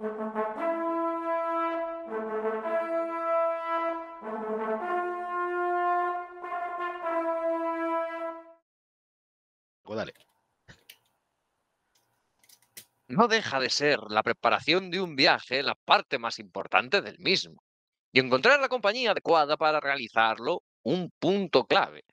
Pues no deja de ser la preparación de un viaje la parte más importante del mismo y encontrar la compañía adecuada para realizarlo un punto clave.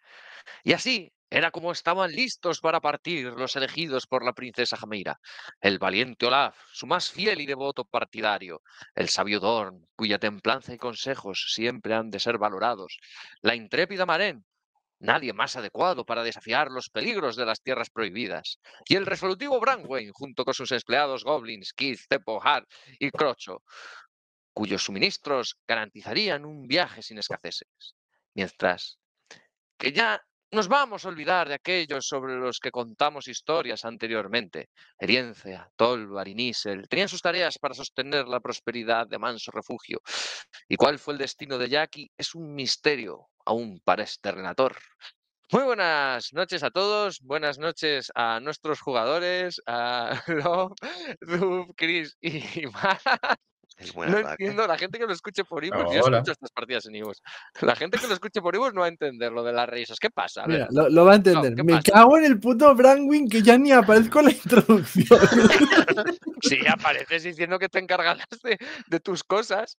Y así era como estaban listos para partir los elegidos por la princesa Jameira, el valiente Olaf, su más fiel y devoto partidario, el sabio Dorn, cuya templanza y consejos siempre han de ser valorados, la intrépida Maren, nadie más adecuado para desafiar los peligros de las tierras prohibidas, y el resolutivo Branwen, junto con sus empleados Goblins, Keith, Tepo, Hart y Crocho, cuyos suministros garantizarían un viaje sin escaseces. Mientras que ya nos vamos a olvidar de aquellos sobre los que contamos historias anteriormente. Heriencia, Tolvar y tenían sus tareas para sostener la prosperidad de Manso Refugio. ¿Y cuál fue el destino de Jackie? Es un misterio aún para este renator. Muy buenas noches a todos, buenas noches a nuestros jugadores, a Love, Dub, Chris y Mara no entiendo la gente que lo escuche por Ivo. yo escucho estas partidas en Ivo. La gente que lo escuche por Ivo no va a entender lo de las risas. ¿Qué pasa? lo, va a entender. Me cago en el puto Brandwin que ya ni aparezco en la introducción. sí, apareces diciendo que te encargarás de tus cosas.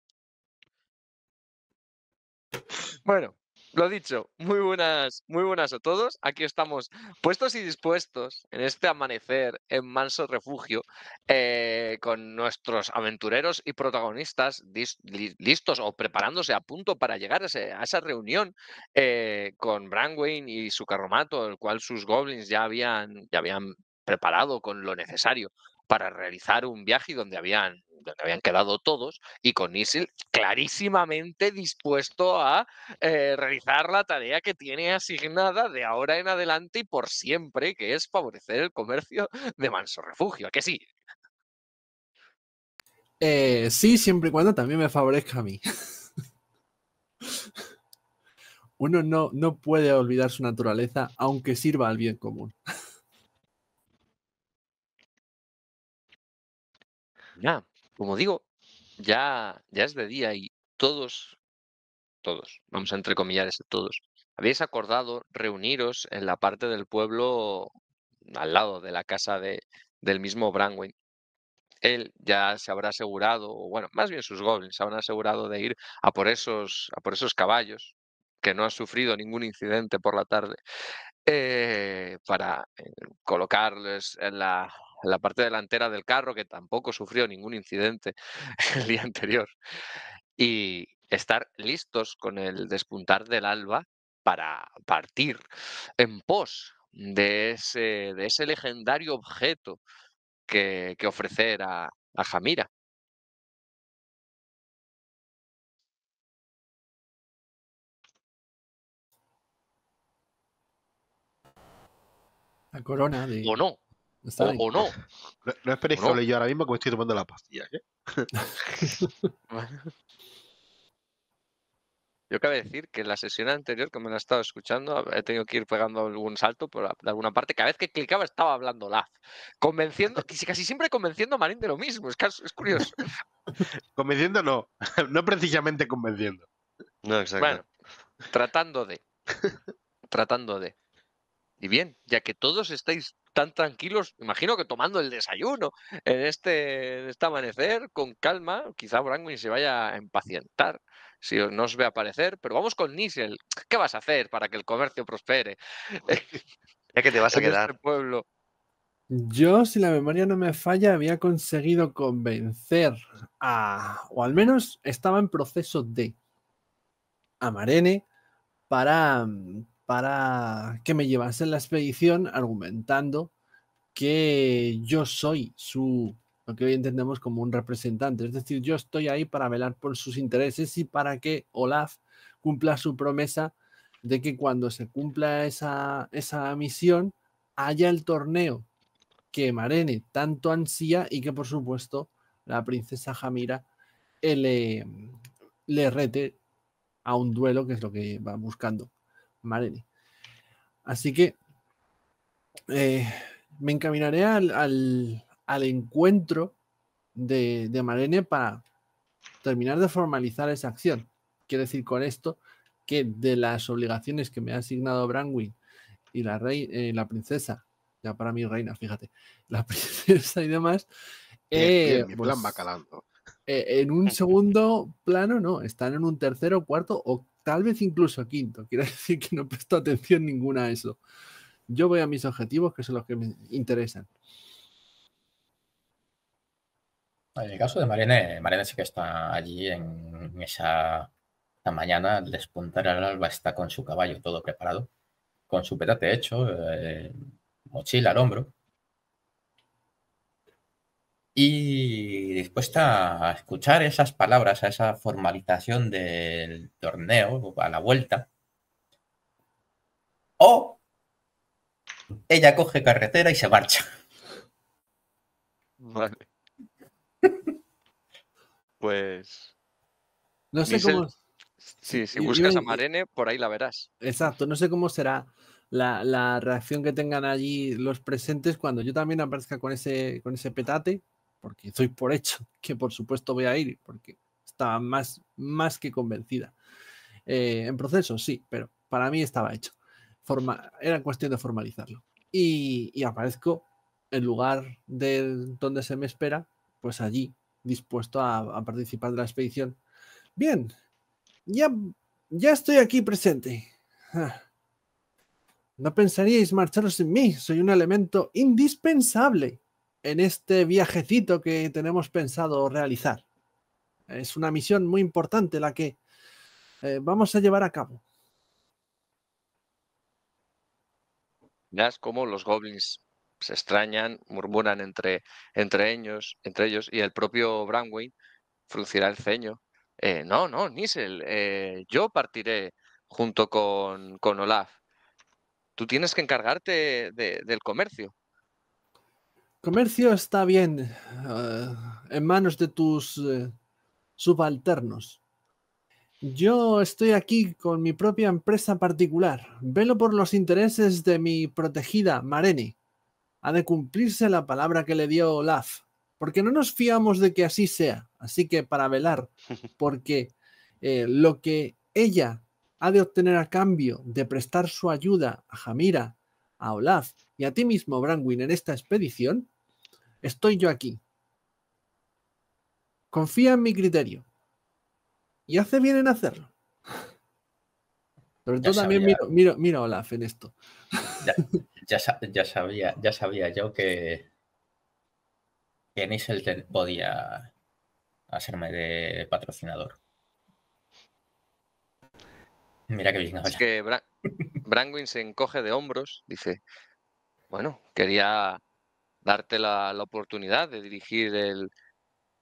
Bueno, lo dicho, muy buenas, muy buenas a todos. Aquí estamos puestos y dispuestos en este amanecer en manso refugio eh, con nuestros aventureros y protagonistas listos o preparándose a punto para llegar a, esa reunión eh, con Brangwain y su carromato, el cual sus goblins ya habían, ya habían preparado con lo necesario para realizar un viaje donde habían, donde habían quedado todos y con Isil clarísimamente dispuesto a eh, realizar la tarea que tiene asignada de ahora en adelante y por siempre, que es favorecer el comercio de manso refugio. que sí? Eh, sí, siempre y cuando también me favorezca a mí. Uno no puede olvidar su naturaleza, aunque sirva al bien común. Ya, como digo, ya, ya es de día y todos, todos, vamos a entrecomillar ese todos, habéis acordado reuniros en la parte del pueblo al lado de la casa de, del mismo Branwen. Él ya se habrá asegurado, bueno, más bien sus goblins se habrán asegurado de ir a por esos, a por esos caballos, que no ha sufrido ningún incidente por la tarde, eh, para eh, colocarles en la la parte delantera del carro, que tampoco sufrió ningún incidente el día anterior, y estar listos con el despuntar del alba para partir en pos de ese, de ese legendario objeto que, ofrecer a, a Jamira. La corona de... O no, o, no. No, es esperéis yo ahora mismo como estoy tomando la pastilla. ¿eh? yo cabe decir que en la sesión anterior como me la he estado escuchando he tenido que ir pegando algún salto por alguna parte. Cada vez que clicaba estaba hablando Laz. Convenciendo, casi siempre convenciendo a Marín de lo mismo. Es, curioso. convenciendo no. No precisamente convenciendo. No, exacto. Bueno, tratando de. tratando de. Y bien, ya que todos estáis tan tranquilos, imagino que tomando el desayuno en este, este amanecer, con calma, quizá Brangwyn se vaya a empacientar si no os ve aparecer, pero vamos con Nisel. ¿Qué vas a hacer para que el comercio prospere? Ya que te vas a este quedar. pueblo. Yo, si la memoria no me falla, había conseguido convencer a, o al menos estaba en proceso de, amarene para mm, para que me llevase en la expedición argumentando que yo soy su, lo que hoy entendemos como un representante. Es decir, yo estoy ahí para velar por sus intereses y para que Olaf cumpla su promesa de que cuando se cumpla esa, esa misión haya el torneo que Marene tanto ansía y que por supuesto la princesa Jamira eh, le, le rete a un duelo, que es lo que va buscando. Marene. Así que eh, me encaminaré al, al, al encuentro de, Marene para terminar de formalizar esa acción. Quiero decir con esto que de las obligaciones que me ha asignado Branwyn y la, rey, eh, la princesa, ya para mí reina, fíjate, la princesa y demás, eh, pues, en un segundo plano no, están en un tercero, cuarto o tal vez incluso quinto. Quiero decir que no presto atención ninguna a eso. Yo voy a mis objetivos, que son los que me interesan. En el caso de Marene, Marene sí que está allí en esa mañana, al despuntar al alba, está con su caballo todo preparado, con su petate hecho, eh, mochila al hombro, y dispuesta a escuchar esas palabras, a esa formalización del torneo, a la vuelta. O ella coge carretera y se marcha. Vale. pues. No sé cómo. si buscas a Marene, por ahí la verás. Exacto, no sé cómo será la, reacción que tengan allí los presentes cuando yo también aparezca con ese, con ese petate porque soy por hecho que por supuesto voy a ir, porque estaba más, más que convencida. Eh, en proceso, sí, pero para mí estaba hecho. era cuestión de formalizarlo. Y, aparezco en lugar de donde se me espera, pues allí, dispuesto a, participar de la expedición. Bien, ya, ya estoy aquí presente. Ah. No pensaríais marcharos sin mí, soy un elemento indispensable en este viajecito que tenemos pensado realizar. Es una misión muy importante la que eh, vamos a llevar a cabo. es cómo los goblins se extrañan, murmuran entre, entre, ellos, y el propio Branway fruncirá el ceño. Eh, no, no, Nisel, eh, yo partiré junto con, Olaf. Tú tienes que encargarte del comercio comercio está bien eh, en manos de tus eh, subalternos. Yo estoy aquí con mi propia empresa particular. Velo por los intereses de mi protegida, Mareni. Ha de cumplirse la palabra que le dio Olaf, porque no nos fiamos de que así sea. Así que para velar, porque eh, lo que ella ha de obtener a cambio de prestar su ayuda a Jamira, a Olaf, y a ti mismo, Branwin. en esta expedición, estoy yo aquí. Confía en mi criterio. Y hace bien en hacerlo. Sobre todo también mira Olaf en esto. Ya, sabía, ya sabía yo que, que podía hacerme de patrocinador. Mira que bien. Es que Brangwyn se encoge de hombros, dice, bueno, quería darte la, oportunidad de dirigir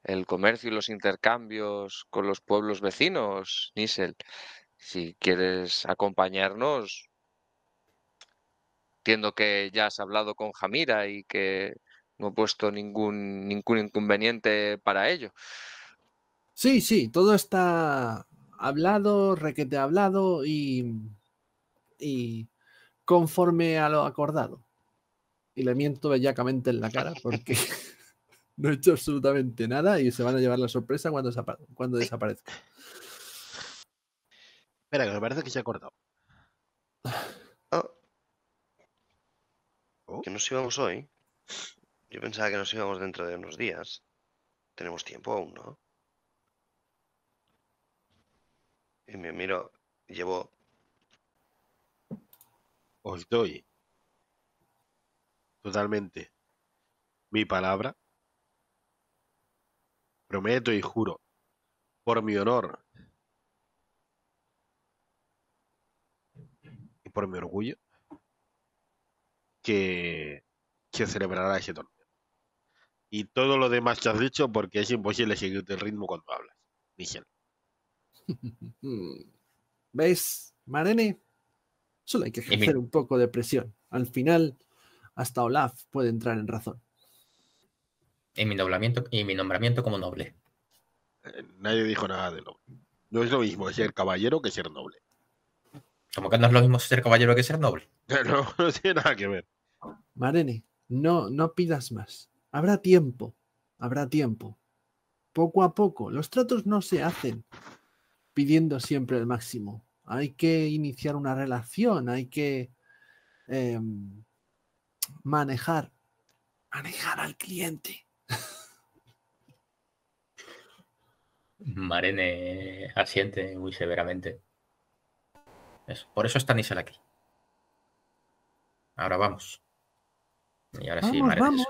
el, comercio y los intercambios con los pueblos vecinos, Nisel. Si quieres acompañarnos, entiendo que ya has hablado con Jamira y que no he puesto ningún, ningún inconveniente para ello. Sí, sí, todo está hablado, requete hablado y conforme a lo acordado y le miento bellacamente en la cara porque no he hecho absolutamente nada y se van a llevar la sorpresa cuando, cuando desaparezca. Espera, que me parece que se ha cortado. Ah. Oh. Que nos íbamos hoy. Yo pensaba que nos íbamos dentro de unos días. Tenemos tiempo aún, ¿no? Y me miro, llevo. Os doy totalmente mi palabra, prometo y juro, por mi honor y por mi orgullo, que, ...se celebrará ese torneo. Y todo lo demás que has dicho, porque es imposible seguirte el ritmo cuando hablas, Michel. ¿Ves? Marene? Solo hay que ejercer un poco de presión. Al final, hasta Olaf puede entrar en razón. Y mi, nombramiento, y mi nombramiento como noble. Eh, nadie dijo nada de noble. No es lo mismo ser caballero que ser noble. ¿Cómo que no es lo mismo ser caballero que ser noble. No, no tiene nada que ver. Marene, no, no pidas más. Habrá tiempo. Habrá tiempo. Poco a poco. Los tratos no se hacen pidiendo siempre el máximo. Hay que iniciar una relación, hay que em, manejar, manejar al cliente. Marene asiente muy severamente. Por eso está Nisel aquí. Ahora vamos. Y ahora sí, Marene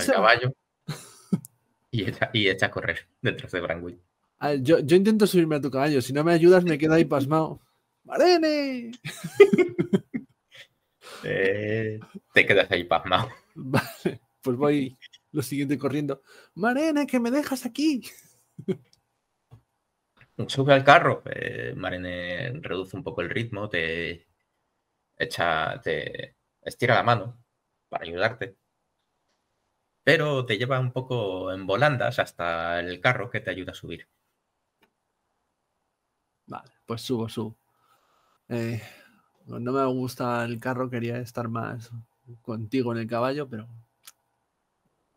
se caballo y echa, y a correr detrás de Branwyn. Yo, yo intento subirme a tu caballo. Si no me ayudas, me quedo ahí pasmado. ¡Marene! Eh, te quedas ahí pasmado. Vale, pues voy lo siguiente corriendo. Marena, que me dejas aquí. Sube al carro. Eh, Marene reduce un poco el ritmo, te echa, te estira la mano para ayudarte. Pero te lleva un poco en volandas hasta el carro que te ayuda a subir. Vale, pues subo, subo. Eh, no me gusta el carro, quería estar más contigo en el caballo, pero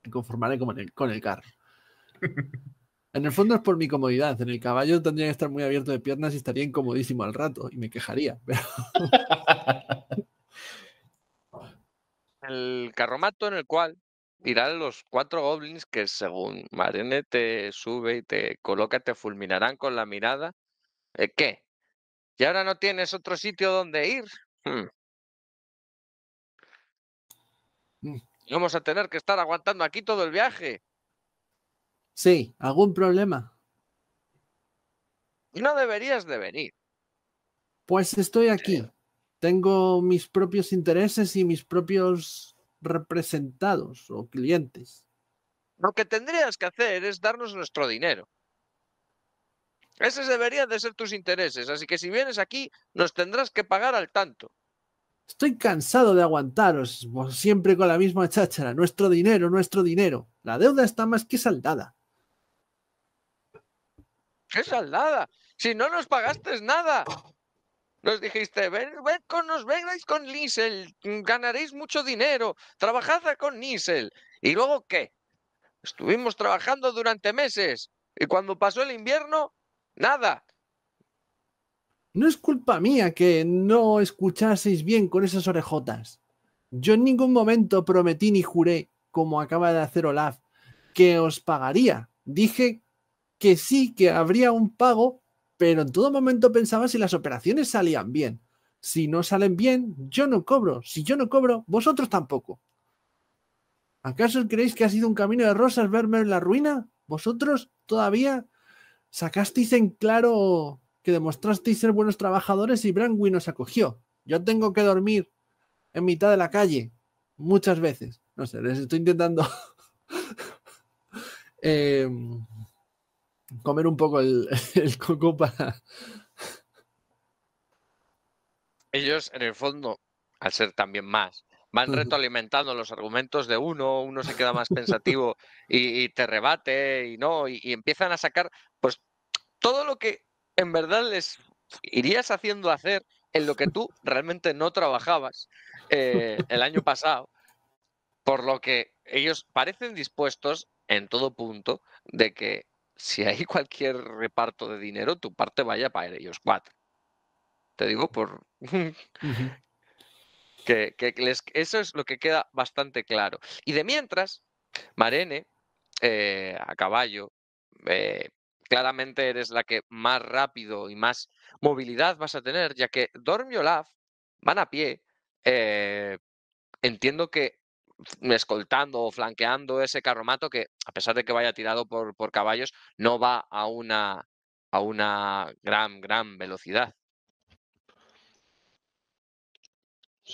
me conformaré con el, con el carro. En el fondo es por mi comodidad. En el caballo tendría que estar muy abierto de piernas y estaría incomodísimo al rato y me quejaría. Pero... el carromato en el cual irán los cuatro goblins que según Marene te sube y te coloca, te fulminarán con la mirada. Eh, ¿Qué? Y ahora no tienes otro sitio donde ir. Hmm. Mm. Vamos a tener que estar aguantando aquí todo el viaje. Sí, ¿algún problema? No deberías de venir. Pues estoy aquí. Tengo mis propios intereses y mis propios representados o clientes. Lo que tendrías que hacer es darnos nuestro dinero. Esos deberían de ser tus intereses, así que si vienes aquí nos tendrás que pagar al tanto. Estoy cansado de aguantaros, siempre con la misma cháchara, nuestro dinero, nuestro dinero. La deuda está más que saldada. ¿Qué saldada? Si no nos pagaste nada. Nos dijiste, ven, con nos vengáis con lisel mm, ganaréis mucho dinero, trabajad con Niesel. ¿Y luego qué? Estuvimos trabajando durante meses y cuando pasó el invierno Nada. No es culpa mía que no escuchaseis bien con esas orejotas. Yo en ningún momento prometí ni juré, como acaba de hacer Olaf, que os pagaría. Dije que sí, que habría un pago, pero en todo momento pensaba si las operaciones salían bien. Si no salen bien, yo no cobro. Si yo no cobro, vosotros tampoco. ¿Acaso creéis que ha sido un camino de rosas verme en la ruina? ¿Vosotros todavía sacasteis en claro que demostrasteis ser buenos trabajadores y Brandwin os acogió. Yo tengo que dormir en mitad de la calle muchas veces. No sé, les estoy intentando em, comer un poco el, el coco para... Ellos, en el fondo, al ser también más, van retroalimentando los argumentos de uno, uno se queda más pensativo y, te rebate y no, y, empiezan a sacar pues todo lo que en verdad les irías haciendo hacer en lo que tú realmente no trabajabas eh, el año pasado, por lo que ellos parecen dispuestos en todo punto de que si hay cualquier reparto de dinero, tu parte vaya para ellos cuatro. Te digo por... Que, eso es lo que queda bastante claro. Y de mientras, Marene, eh, a caballo, eh, claramente eres la que más rápido y más movilidad vas a tener, ya que Olaf van a pie. Eh, entiendo que escoltando o flanqueando ese carromato que, a pesar de que vaya tirado por, por caballos, no va a una, a una gran, gran velocidad.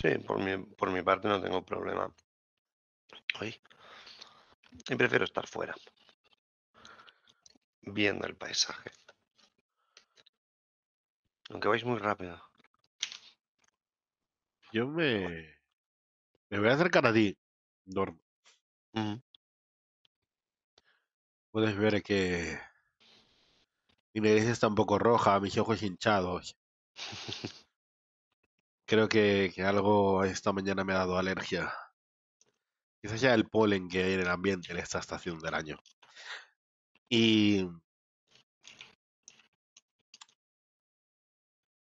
Sí, por mi, por mi parte no tengo problema. Hoy. Y prefiero estar fuera, viendo el paisaje. Aunque vais muy rápido. Yo me. Me voy a acercar a ti, Norm. Puedes ver que. Mi nariz está un poco roja, mis ojos hinchados. Creo que, algo esta mañana me ha dado alergia. Quizás ya el polen que hay en el ambiente en esta estación del año. Y.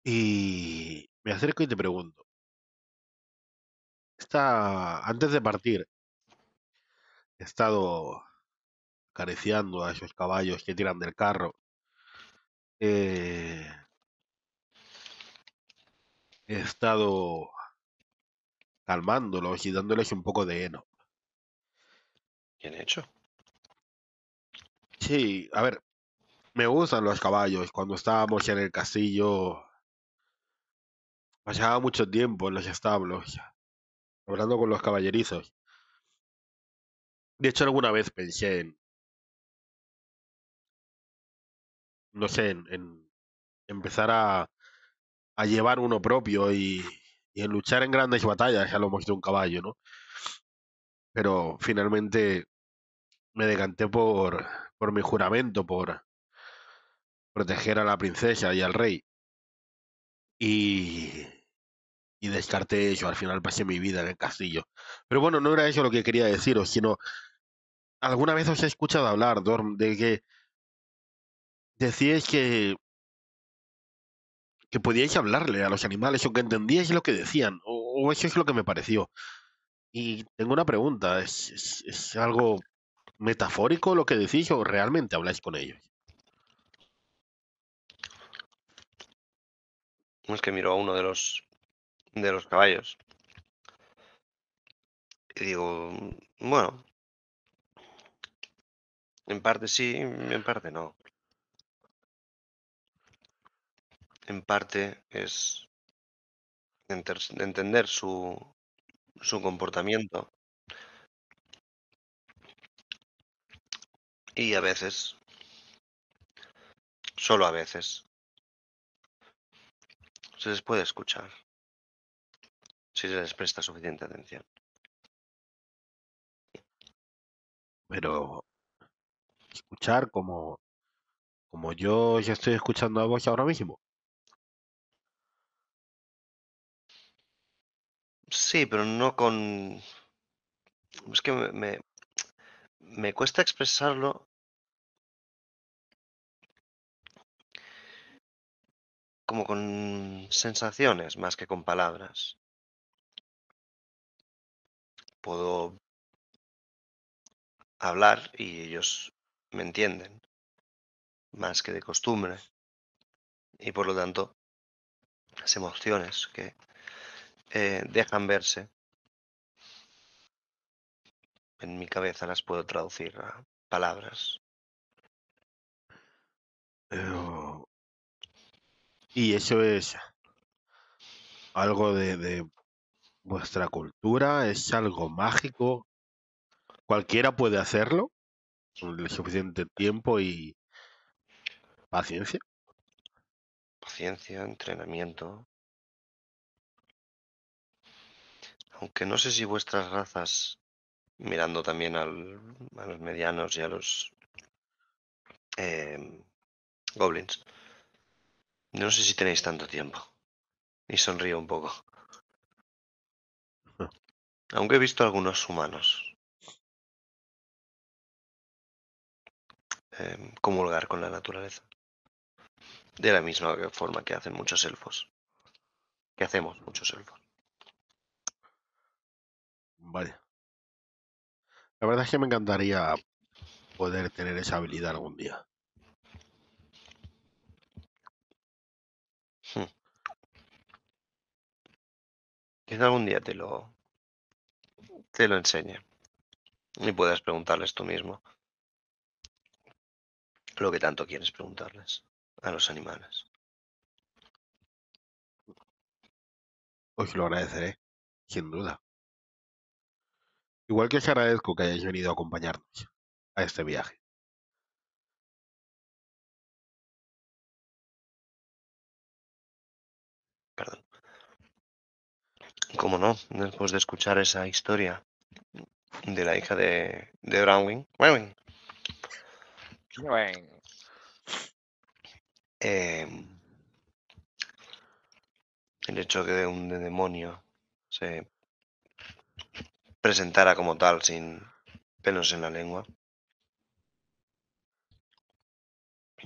Y me acerco y te pregunto. Está. Antes de partir, he estado acariciando a esos caballos que tiran del carro. Eh, he estado calmándolos y dándoles un poco de heno. Bien hecho. Sí, a ver, me gustan los caballos. Cuando estábamos en el castillo, pasaba mucho tiempo en los establos, hablando con los caballerizos. De hecho, alguna vez pensé en, no sé, en empezar a a llevar uno propio y, y en luchar en grandes batallas, ya lo mostró un caballo, ¿no? Pero finalmente me decanté por, por mi juramento, por proteger a la princesa y al rey. Y, y descarté eso, al final pasé mi vida en el castillo. Pero bueno, no era eso lo que quería deciros, sino alguna vez os he escuchado hablar, Dorm, de que decíais que que podíais hablarle a los animales o que entendíais lo que decían, o, eso es lo que me pareció. Y tengo una pregunta, ¿es, es, algo metafórico lo que decís o realmente habláis con ellos? Es que miro a uno de los de los caballos. Y digo, mm, bueno, en parte sí, en parte no. en parte es entender su, su comportamiento y a veces, solo a veces, se les puede escuchar si se les presta suficiente atención. Pero escuchar como, como yo ya estoy escuchando a vos ahora mismo. Sí, pero no con... Es que me, me, me cuesta expresarlo. como con sensaciones más que con palabras. Puedo hablar y ellos me entienden más que de costumbre y por lo tanto las emociones que eh, dejan verse. En mi cabeza las puedo traducir a palabras. Y eso es algo de, de vuestra cultura, es algo mágico. Cualquiera puede hacerlo con el suficiente tiempo y paciencia. Paciencia, entrenamiento, Aunque no sé si vuestras razas, mirando también a los medianos y a los em, goblins, no sé si tenéis tanto tiempo. Y sonrío un poco. Ah. Aunque he visto algunos humanos em, comulgar con la naturaleza. De la misma forma que hacen muchos elfos. Que hacemos muchos elfos. Vaya. La verdad es que me encantaría poder tener esa habilidad algún día. Hmm. quizá algún día te lo te lo enseñe y puedas preguntarles tú mismo lo que tanto quieres preguntarles a los animales. Pues lo agradeceré, sin duda. Igual que os agradezco que hayáis venido a acompañarnos a este viaje. Perdón. ¿Cómo no? Después de escuchar esa historia de la hija de, de Brownwing. Brownwing. Em, el hecho que de un demonio se presentara como tal, sin pelos en la lengua.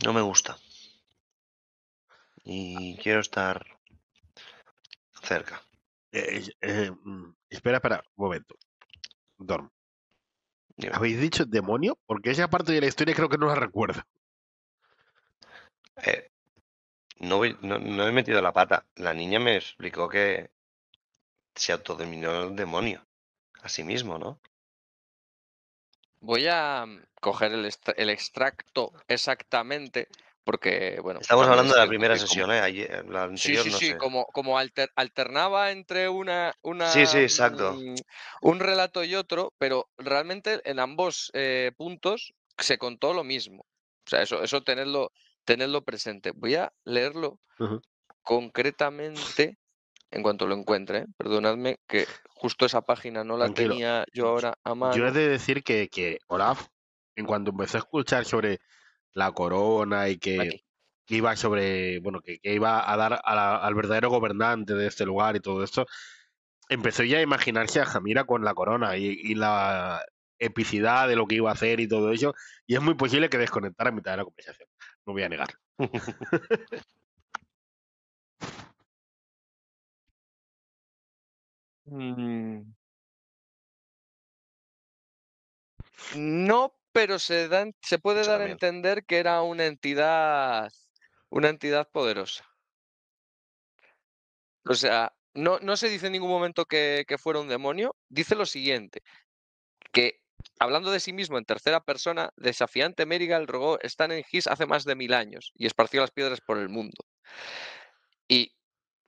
No me gusta. Y quiero estar cerca. Eh, eh, eh, mm, espera, para un momento. Dorm. ¿Habéis dicho demonio? Porque esa parte de la historia creo que no la recuerdo. no, no, no, he metido la pata. La niña me explicó que se autodominó el demonio sí mismo, ¿no? Voy a mm, coger el, extracto exactamente porque, bueno... Estamos hablando de la primera sesión, ¿eh? eh sí, sí, sí, como, como alternaba entre una... una sí, sí, exacto. Mm, un, relato y otro, pero realmente en ambos eh, puntos se contó lo mismo. O sea, eso, eso tenerlo, tenerlo presente. Voy a leerlo concretamente en cuanto lo encuentre. ¿eh? Perdonadme que Justo esa página no la tenía yo ahora a Yo he de decir que, que Olaf, en cuanto empezó a escuchar sobre la corona y que iba sobre, bueno, que, iba a dar al verdadero gobernante de este lugar y todo esto, empezó ya a imaginarse a Jamira con la corona y, la epicidad de lo que iba a hacer y todo eso, y es muy posible que desconectara a mitad de la conversación, no voy a negar. Mm. No, pero se se puede dar a entender que era una entidad, una entidad poderosa. O sea, no, no se dice en ningún momento que, fuera un demonio. Dice lo siguiente, que hablando de sí mismo en tercera persona, desafiante Merigal rogó están en Gis hace más de mil años y esparció las piedras por el mundo. Y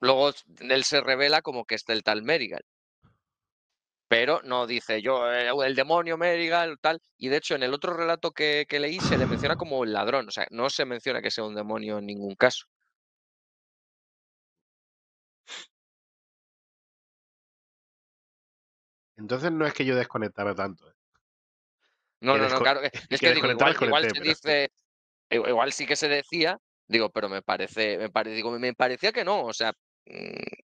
luego él se revela como que es el tal Merigal pero no dice yo, eh, oh, el demonio Merigal, tal. Y de hecho, en el otro relato que, leí se le menciona como el ladrón, o sea, no se menciona que sea un demonio en ningún caso. Entonces no es que yo desconectara tanto. ¿eh? No, no, claro. Es que, igual, se dice, igual sí que se decía, digo, pero me parece, me parecía que no, o sea, mm,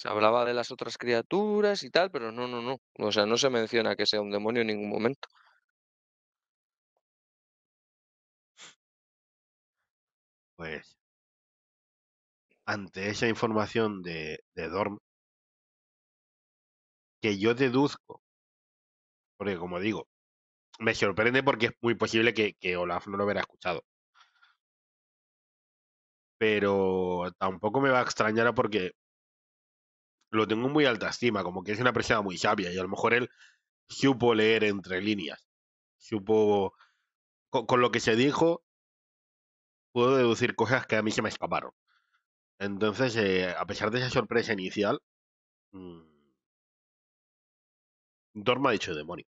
se hablaba de las otras criaturas y tal, pero no, no, no. O sea, no se menciona que sea un demonio en ningún momento. Pues ante esa información de, Dorm, que yo deduzco, porque como digo, me sorprende porque es muy posible que, que Olaf no lo hubiera escuchado. Pero tampoco me va a extrañar porque lo tengo muy alta estima, como que es una persona muy sabia y a lo mejor él supo leer entre líneas, supo, con, lo que se dijo, puedo deducir cosas que a mí se me escaparon. Entonces, eh, a pesar de esa sorpresa inicial, mm, Dorma ha dicho demonio.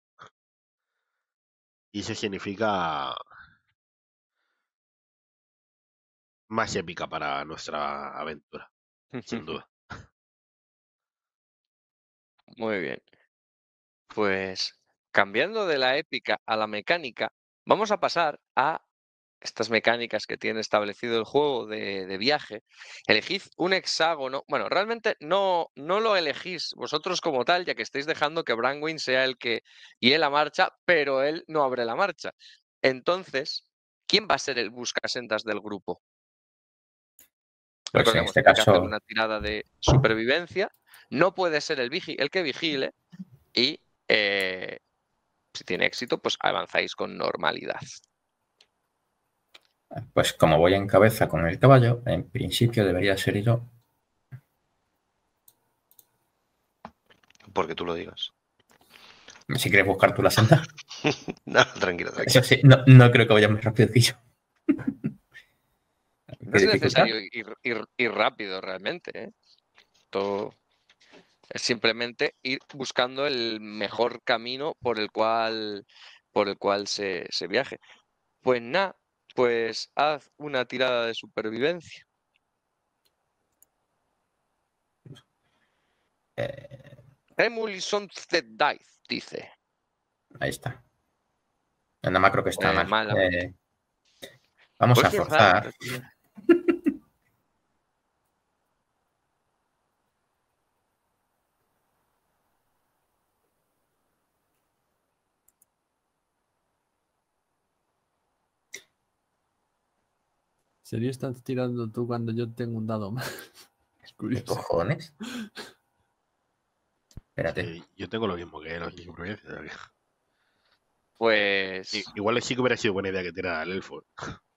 Y eso significa más épica para nuestra aventura, sin duda. Muy bien. Pues cambiando de la épica a la mecánica, vamos a pasar a estas mecánicas que tiene establecido el juego de, viaje. Elegid un hexágono. Bueno, realmente no, no lo elegís vosotros como tal, ya que estáis dejando que Brangwyn sea el que guíe la marcha, pero él no abre la marcha. Entonces, ¿quién va a ser el buscasentas del grupo? Pues en este caso... una tirada de supervivencia no puede ser el, el que vigile y eh, si tiene éxito, pues avanzáis con normalidad. Pues como voy en cabeza con el caballo, en principio debería ser yo. Porque tú lo digas. Si quieres buscar tú la senda. no, tranquilo, tranquilo. no, creo que vaya más rápido que yo. es necesario ir, rápido realmente. ¿eh? Todo... Es simplemente ir buscando el mejor camino por el cual, por el cual se, viaje. Pues nada, pues haz una tirada de supervivencia. Eh... set Dice, dice. Ahí está. Nada más creo que está pues mal. Eh, vamos pues a forzar. estás tirando tú cuando yo tengo un dado más? Es curioso. ¿Qué cojones? Espérate. yo tengo lo mismo que los Pues. igual sí que hubiera sido buena idea que tirara al elfo.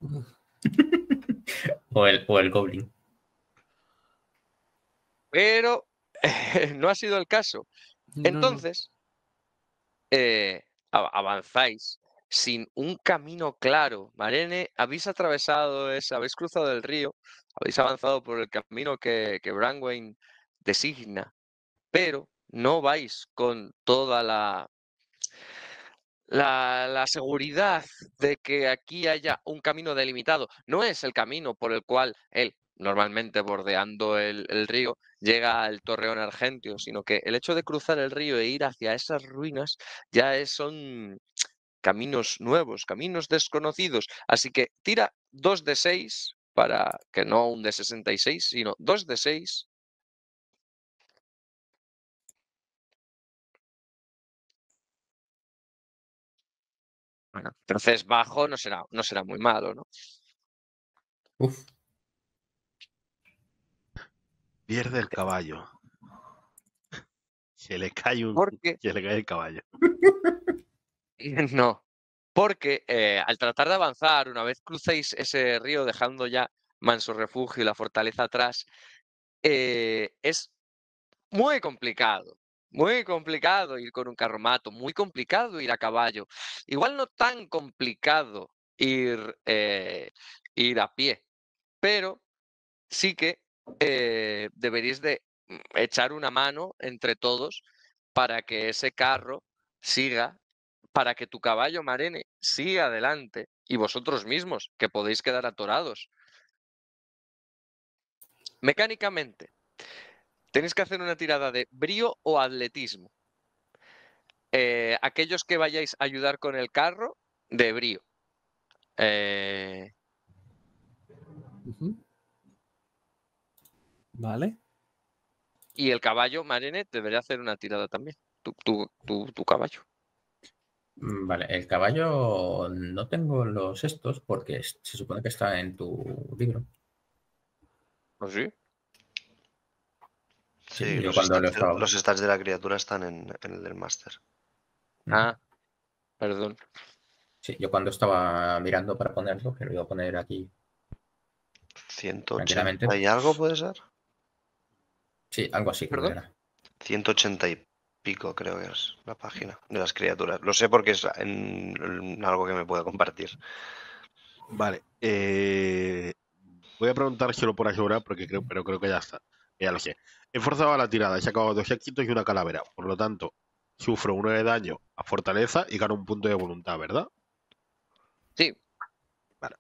o, el, el goblin. Pero no ha sido el caso. Entonces, eh, avanzáis sin un camino claro. Marene, habéis atravesado, ese, habéis cruzado el río, habéis avanzado por el camino que, que designa, pero no vais con toda la, la, seguridad de que aquí haya un camino delimitado. No es el camino por el cual él, normalmente bordeando el, río, llega al torreón argentio, sino que el hecho de cruzar el río e ir hacia esas ruinas ya es, son caminos nuevos, caminos desconocidos. Así que tira 2 de 6 para que no un de 66, sino 2 de 6. Bueno, entonces bajo no será, no será muy malo, ¿no? Uf. Pierde el eh. caballo. Se le cae un. Se le cae el caballo. No, porque eh, al tratar de avanzar, una vez crucéis ese río dejando ya Manso Refugio y la fortaleza atrás, eh, es muy complicado. Muy complicado ir con un carro mato, muy complicado ir a caballo. Igual no tan complicado ir, eh, ir a pie, pero sí que eh, de mm, echar una mano entre todos para que ese carro siga para que tu caballo marene siga adelante y vosotros mismos, que podéis quedar atorados. Mecánicamente, tenéis que hacer una tirada de brío o atletismo. Eh, aquellos que vayáis a ayudar con el carro, de brío. Eh. Vale. Y el caballo, Marene, debería hacer una tirada también. tu caballo. Mm, vale, el caballo no tengo los estos porque se supone que está en tu libro. ¿No ¿Ah, sí? Sí, los, cuando stats, de la criatura están en, el del máster. Ah, perdón. Sí, yo cuando estaba mirando para ponerlo, que lo iba a poner aquí. ¿Hay algo puede ser. Sí, algo así. ¿Perdón? 180 creo que es la página de las criaturas. Lo sé porque es algo que me pueda compartir. Vale. Eh, voy a preguntar lo por ayudar porque creo, pero creo que ya está. Ya lo sé. He forzado la tirada, he sacado dos éxitos y una calavera. Por lo tanto, sufro uno de daño a fortaleza y gano un punto de voluntad, ¿verdad? Sí. Vale.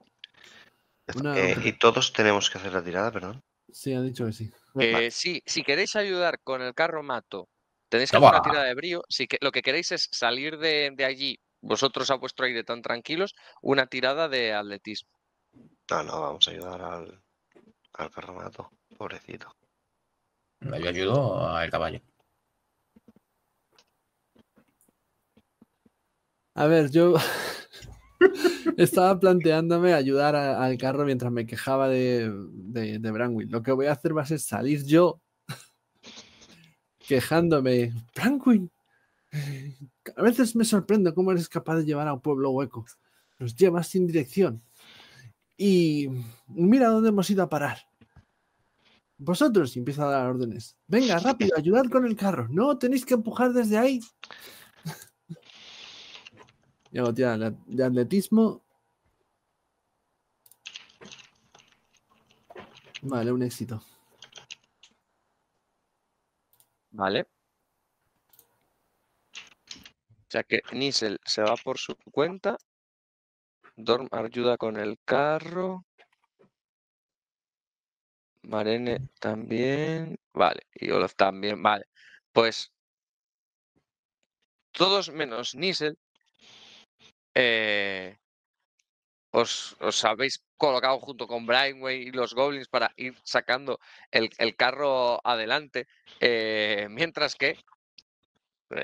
Eh, y todos tenemos que hacer la tirada, perdón. Sí, han dicho que sí. Eh, sí, si queréis ayudar con el carro mato Tenéis que hacer una tirada de brío. Si que, lo que queréis es salir de, allí, vosotros a vuestro aire tan tranquilos, una tirada de atletismo. No, no, vamos a ayudar al, al carromato, pobrecito. yo ayudo al caballo. A ver, yo estaba planteándome ayudar al carro mientras me quejaba de, de, Lo que voy a hacer va a ser salir yo quejándome, Franklin, a veces me sorprendo cómo eres capaz de llevar a un pueblo hueco. Nos llevas sin dirección. Y mira dónde hemos ido a parar. Vosotros, y empieza a dar órdenes. Venga, rápido, ayudad con el carro. No, tenéis que empujar desde ahí. de atletismo. Vale, un éxito. ¿Vale? ya que Nisel se va por su cuenta. Dorm ayuda con el carro. Marene también. Vale. Y Olaf también. Vale. Pues todos menos Nisel eh, os, habéis colocado junto con Brainway y los Goblins para ir sacando el, carro adelante, eh, mientras que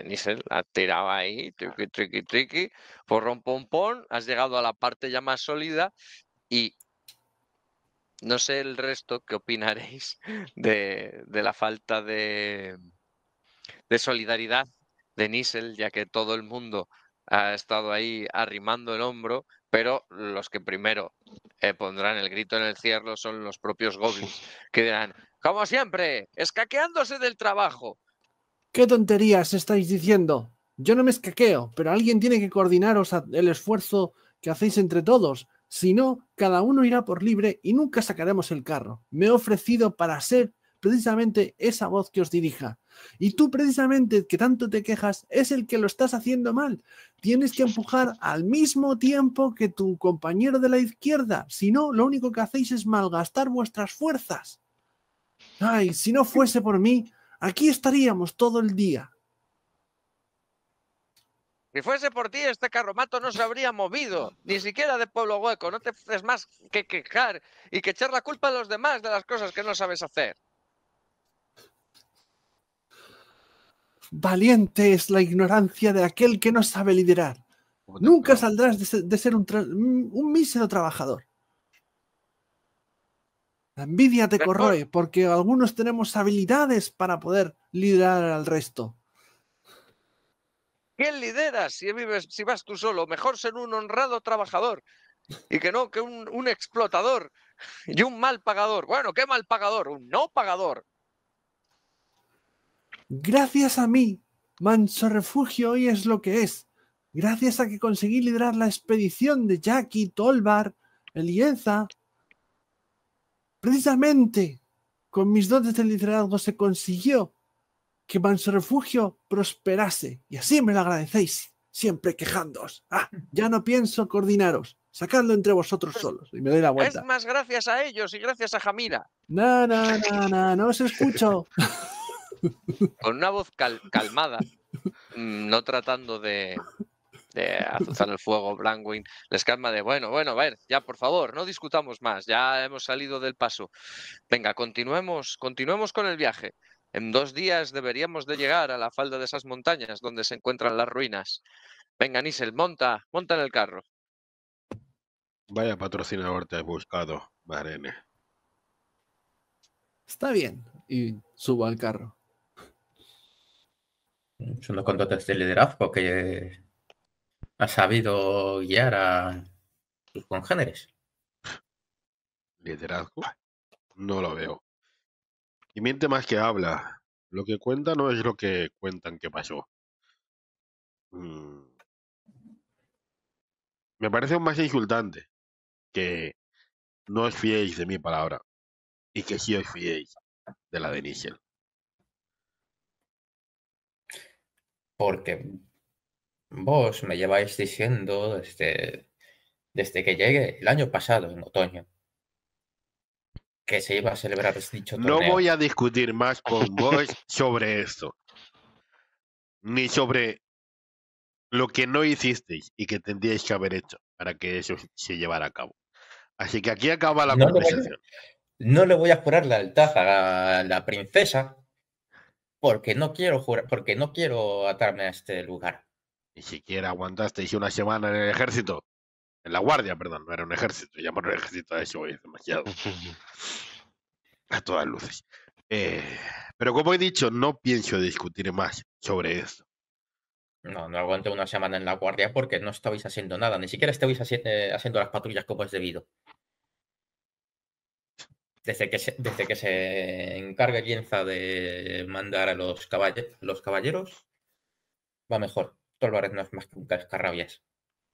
Nissel ha tirado ahí, triqui, triqui, triqui, por pompón, has llegado a la parte ya más sólida y no sé el resto qué opinaréis de, la falta de, de solidaridad de Nissel ya que todo el mundo ha estado ahí arrimando el hombro, pero los que primero eh, pondrán el grito en el cielo son los propios goblins, que dirán, como siempre, escaqueándose del trabajo. ¿Qué tonterías estáis diciendo? Yo no me escaqueo, pero alguien tiene que coordinaros el esfuerzo que hacéis entre todos. Si no, cada uno irá por libre y nunca sacaremos el carro. Me he ofrecido para ser precisamente esa voz que os dirija. Y tú precisamente que tanto te quejas es el que lo estás haciendo mal. Tienes que empujar al mismo tiempo que tu compañero de la izquierda. Si no, lo único que hacéis es malgastar vuestras fuerzas. Ay, si no fuese por mí, aquí estaríamos todo el día. Si fuese por ti, este carromato no se habría movido, ni siquiera de pueblo hueco. No te haces más que quejar y que echar la culpa a los demás de las cosas que no sabes hacer. Valiente es la ignorancia de aquel que no sabe liderar. Nunca saldrás de ser, un, mísero trabajador. La envidia te corroe porque algunos tenemos habilidades para poder liderar al resto. ¿Quién lidera si, vives, si vas tú solo? Mejor ser un honrado trabajador y que no que un explotador y un mal pagador. Bueno, ¿qué mal pagador? Un no pagador. Gracias a mí, Manso Refugio hoy es lo que es. Gracias a que conseguí liderar la expedición de Jackie, Tolbar, Elienza. Precisamente con mis dotes de liderazgo se consiguió que Manso Refugio prosperase. Y así me lo agradecéis, siempre quejándoos. Ah, ya no pienso coordinaros. Sacadlo entre vosotros solos. Y me doy la vuelta. Es más gracias a ellos y gracias a Jamila. No, no, no, no, no os escucho. con una voz calmada, mm, no tratando de, azuzar el fuego, Blangwin les calma de, bueno, bueno, a ver, ya por favor, no discutamos más, ya hemos salido del paso. Venga, continuemos, continuemos con el viaje. En dos días deberíamos de llegar a la falda de esas montañas donde se encuentran las ruinas. Venga, Nisel, monta, monta en el carro. Vaya patrocinador te has buscado, Marene. Está bien, y subo al carro. Son los contratos de liderazgo que ha sabido guiar a sus congéneres. ¿Liderazgo? No lo veo. Y miente más que habla. Lo que cuenta no es lo que cuentan que pasó. Mm. Me parece aún más insultante que no os fiéis de mi palabra y que sí os fiéis de la de Nigel. porque vos me lleváis diciendo desde, que llegué el año pasado, en otoño, que se iba a celebrar dicho torneo. No voy a discutir más con vos sobre esto, ni sobre lo que no hicisteis y que tendríais que haber hecho para que eso se llevara a cabo. Así que aquí acaba la conversación. no le voy a la la a la princesa, porque no quiero porque no quiero atarme a este lugar. Ni siquiera aguantasteis una semana en el ejército. En la guardia, perdón, no era un ejército. Llamar un ejército de eso es demasiado. a todas luces. Eh, pero como he dicho, no pienso discutir más sobre esto. No, no aguanté una semana en la guardia porque no estabais haciendo nada, ni siquiera estabais eh, haciendo las patrullas como es debido desde que se, desde que se encarga Gienza de mandar a los, los caballeros, va mejor. Tolvarez no es más que un cascarrabias.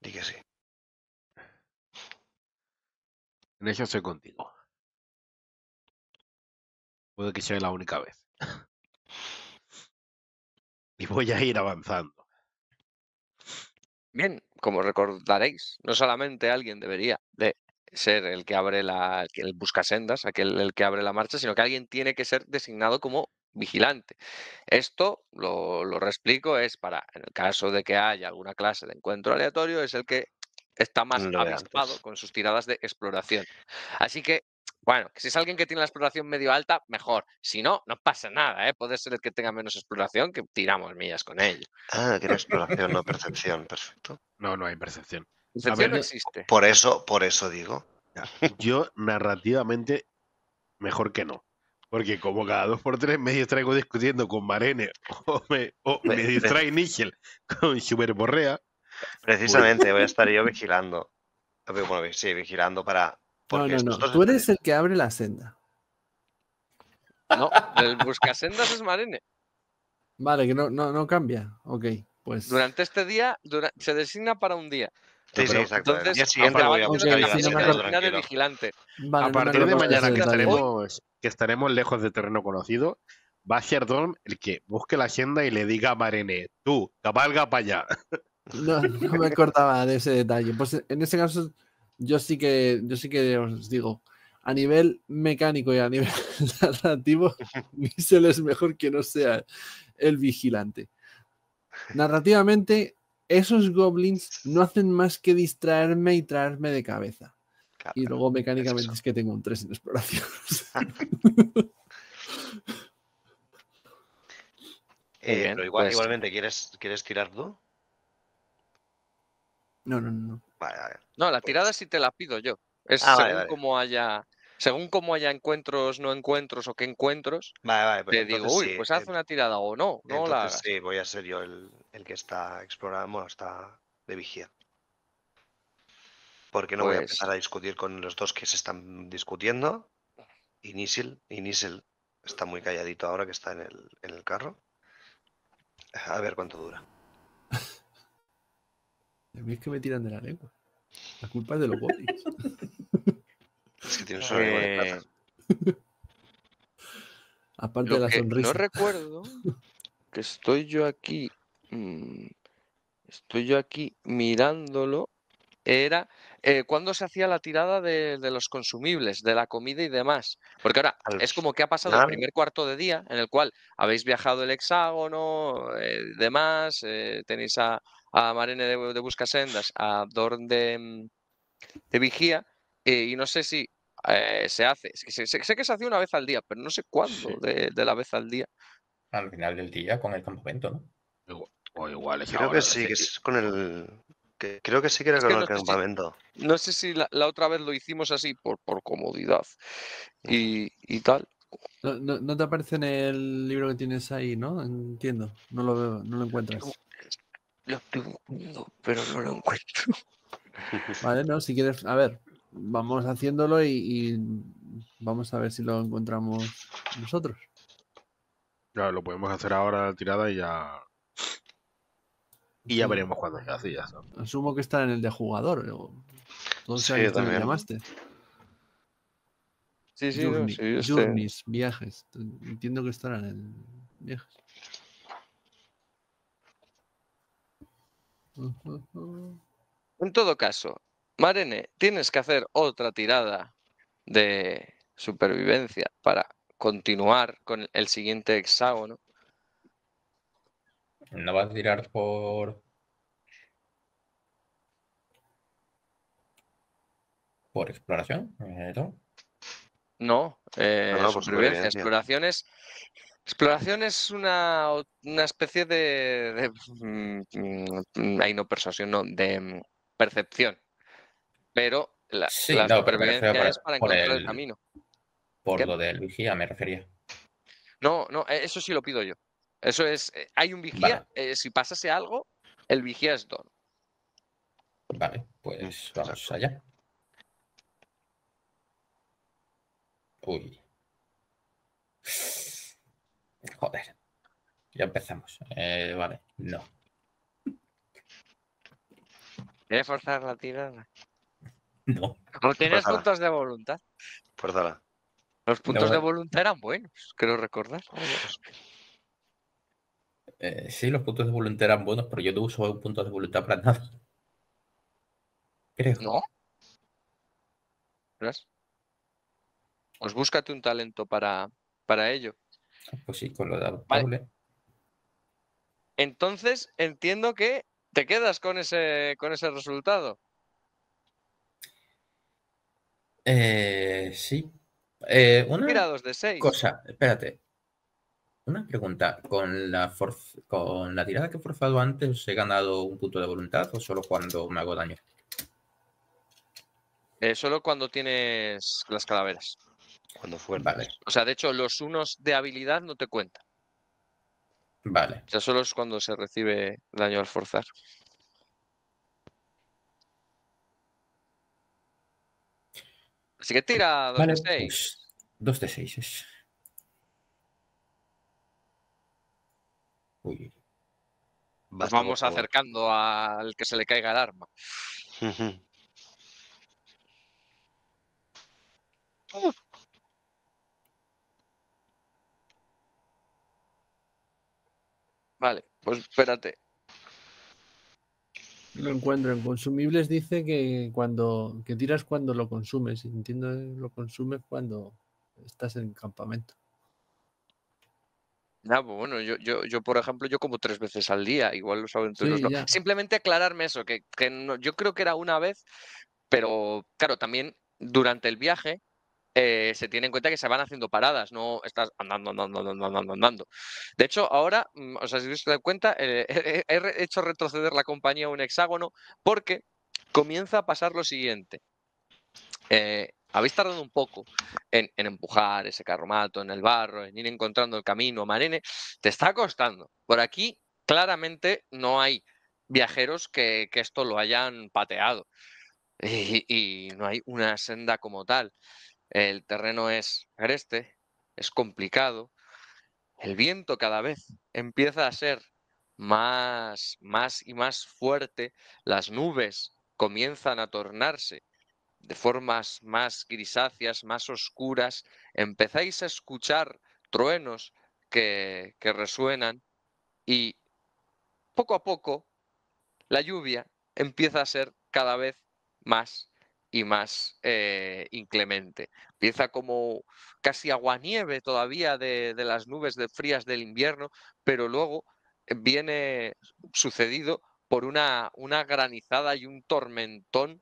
Dí que sí. En eso contigo. Puede que sea la única vez. Y voy a ir avanzando. Bien, como recordaréis, no solamente alguien debería de ser el que abre la, el sendas aquel el que abre la marcha, sino que alguien tiene que ser designado como vigilante. Esto, lo, lo reexplico, es para, en el caso de que haya alguna clase de encuentro aleatorio, es el que está más no con sus tiradas de exploración. Así que, bueno, si es alguien que tiene la exploración medio alta, mejor. Si no, no pasa nada, ¿eh? Puede ser el que tenga menos exploración, que tiramos millas con ello. Ah, tiene exploración, no percepción, perfecto. No, no hay percepción. Por eso, por eso digo. Yo narrativamente, mejor que no. Porque como cada dos por tres me distraigo discutiendo con Marene o me, distrae Nigel con Hubert Borrea. Pues precisamente, voy a estar yo vigilando. Ah, bueno, sí, vigilando para... no, no, no. Tú eres el que abre la senda. No, el sendas es Marene. Vale, que no, no, no cambia. Ok, pues... Durante este día se designa para un día. Sí, Entonces, siguiente voy a partir de mañana que estaremos, lejos de terreno conocido, va a ser Dorm el que busque la hacienda y le diga a Marene, tú, cabalga para allá. No, me acordaba de ese detalle. Pues en ese caso, yo sí que, yo sí que os digo, a nivel mecánico y a nivel narrativo, Michel es mejor que no sea el vigilante. Narrativamente, esos goblins no hacen más que distraerme y traerme de cabeza. y luego mecánicamente es, que tengo un 3 en exploración. Eh, pero igual, pues Igualmente, ¿quieres, ¿quieres tirar tú? No, no, no. Vale, No, la pues tirada sí te la pido yo. Es ah, como haya según cómo haya encuentros, no encuentros o qué encuentros, pues te digo, uy, pues haz una tirada o no, Sí, voy a ser yo el, que está explorando, está de vigía. Porque no voy a pues empezar a discutir con los dos que se están discutiendo. Y está muy calladito ahora que está en el, en el carro. A ver cuánto dura. A mí es que me tiran de la lengua. La culpa es de los bodies. Eh, Aparte de la sonrisa. No recuerdo que estoy yo aquí. Mm, estoy yo aquí mirándolo. Era eh, cuando se hacía la tirada de, los consumibles, de la comida y demás. Porque ahora es como que ha pasado el primer cuarto de día en el cual habéis viajado el hexágono, eh, demás, tenéis a, a Marene de, Buscasendas, a Dorn de mm, Vigía, y no sé si eh, se hace. Sé, que se hace una vez al día, pero no sé cuándo de, la vez al día. Al final del día, con el campamento, ¿no? o igual Creo que sí, que es con el. creo que sí que era con el campamento. no sé si la, otra vez lo hicimos así, por, por comodidad y, tal. No, te aparece en el libro que tienes ahí, ¿no? Entiendo. No lo veo, no lo encuentras. Lo estoy pero no lo encuentro. Vale, no, si quieres, a ver, vamos haciéndolo y, vamos a ver si lo encontramos nosotros. Claro, lo podemos hacer ahora tirada y ya. Y ya veremos cuándo se hace. Ya Asumo que está en el de jugador. Entonces, sí, también. llamaste? Sí, sí, este. Journeys, viajes. Entiendo que estará en viajes. En todo caso, Marene, tienes que hacer otra tirada de supervivencia para continuar con el siguiente hexágono. No vas a tirar por. ¿Por exploración? No, no, eh, Exploración es una, especie de. de, mm, mm, no persuasión, no, de mm, percepción. Pero la, sí, la es para encontrar el, camino. Por lo del vigía me refería. No, no, e, eso sí lo pido yo. Eso es, eh, hay un vigía, eh, si pasase algo, el vigía es don. Vale, pues vamos allá. Uy. Joder. Ya empezamos. Eh, vale, no. ¿Quieres forzar la tirada? No. tienes pues puntos de voluntad? Pues dala Los puntos de voluntad eran buenos, creo recordar. Eh, sí, los puntos de voluntad eran buenos, pero yo no uso puntos de voluntad para nada. Creo. ¿No? ¿Verdad? Pues búscate un talento para, para ello. Pues sí, con lo de vale. ¿eh? Entonces entiendo que te quedas con ese, con ese resultado. Eh, sí. Eh, una de 6. Cosa, espérate. Una pregunta. ¿Con la, ¿Con la tirada que he forzado antes he ganado un punto de voluntad o solo cuando me hago daño? Eh, solo cuando tienes las calaveras. Cuando fuerza. O sea, de hecho, los unos de habilidad no te cuentan. Vale. O sea, solo es cuando se recibe daño al forzar. Así que tira 2 vale, pues, de 6. 2 de 6 es. Uy. vamos acercando al que se le caiga el arma. Vale, pues espérate lo encuentro en consumibles. Dice que cuando tiras cuando lo consumes. Entiendo lo consumes cuando estás en campamento. Ah, pues bueno, yo, yo, por ejemplo, yo como tres veces al día, igual los aventureros no. Simplemente aclararme eso, que, que yo creo que era una vez, pero claro, también durante el viaje eh, se tiene en cuenta que se van haciendo paradas, no estás andando, andando, andando, andando, andando. De hecho, ahora, mm, o sea, si os dais cuenta, eh, he hecho retroceder la compañía un hexágono porque comienza a pasar lo siguiente. Eh, habéis tardado un poco en, empujar ese carromato, en el barro, en ir encontrando el camino, Marene, te está costando. Por aquí, claramente, no hay viajeros que, esto lo hayan pateado. y, no hay una senda como tal el terreno es agreste, es complicado, el viento cada vez empieza a ser más, más y más fuerte, las nubes comienzan a tornarse de formas más grisáceas, más oscuras, empezáis a escuchar truenos que, que resuenan y poco a poco la lluvia empieza a ser cada vez más y más eh, inclemente. Empieza como casi aguanieve todavía de, las nubes de frías del invierno, pero luego viene sucedido por una, granizada y un tormentón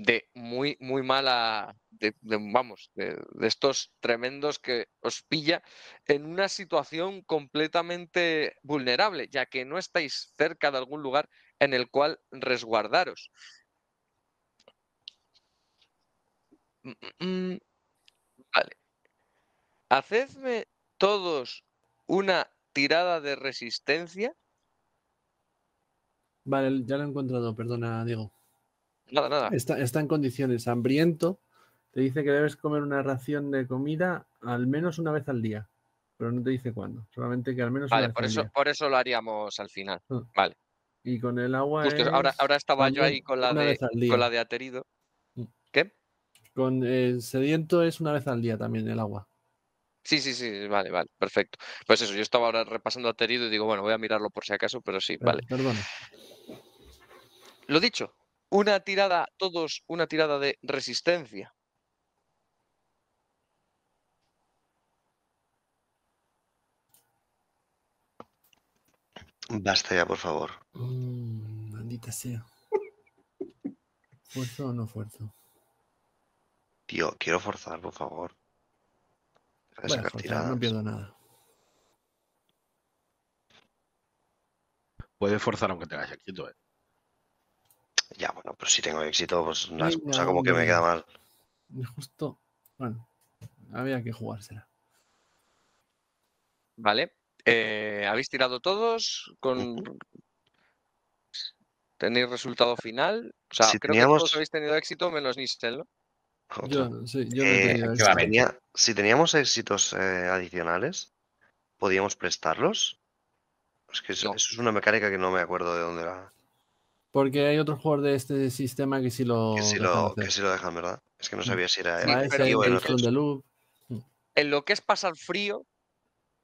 de muy, muy mala, vamos, de, estos tremendos que os pilla en una situación completamente vulnerable, ya que no estáis cerca de algún lugar en el cual resguardaros. Mm, mm, mm. vale. Hacedme todos una tirada de resistencia. Vale, ya lo he encontrado, perdona, Diego. Nada, nada. Está, en condiciones. Hambriento te dice que debes comer una ración de comida al menos una vez al día. Pero no te dice cuándo. Solamente que al menos por eso, por eso lo haríamos al final. Ah. Vale. Y con el agua. ahora, ahora estaba yo ahí con la, de, con la de aterido. Con el sediento es una vez al día también el agua. Sí, sí, sí, vale, vale, perfecto. Pues eso, yo estaba ahora repasando aterido y digo, bueno, voy a mirarlo por si acaso, pero sí, vale. Lo dicho, una tirada, todos una tirada de resistencia. Basta ya, por favor. Mm, maldita sea. ¿Fuerzo o no fuerzo? Tío, quiero forzar, por favor. bueno, no pierdo nada. Puedes forzar aunque tengas éxito, ¿eh? Ya, bueno, pero si tengo éxito, pues una excusa como que me queda mal. Justo, bueno, había que jugársela. Vale. Eh, ¿Habéis tirado todos? ¿Tenéis resultado final? O sea, creo que todos habéis tenido éxito menos Nistel, ¿no? Eh, si, teníamos éxitos eh, adicionales, ¿podíamos prestarlos? Es que eso, es una mecánica que no me acuerdo de dónde era. Porque hay otro jugador de este sistema que sí lo. Que sí, lo, dejan, ¿verdad? Es que no mm. sabía si era. el, mm. En lo que es pasar frío,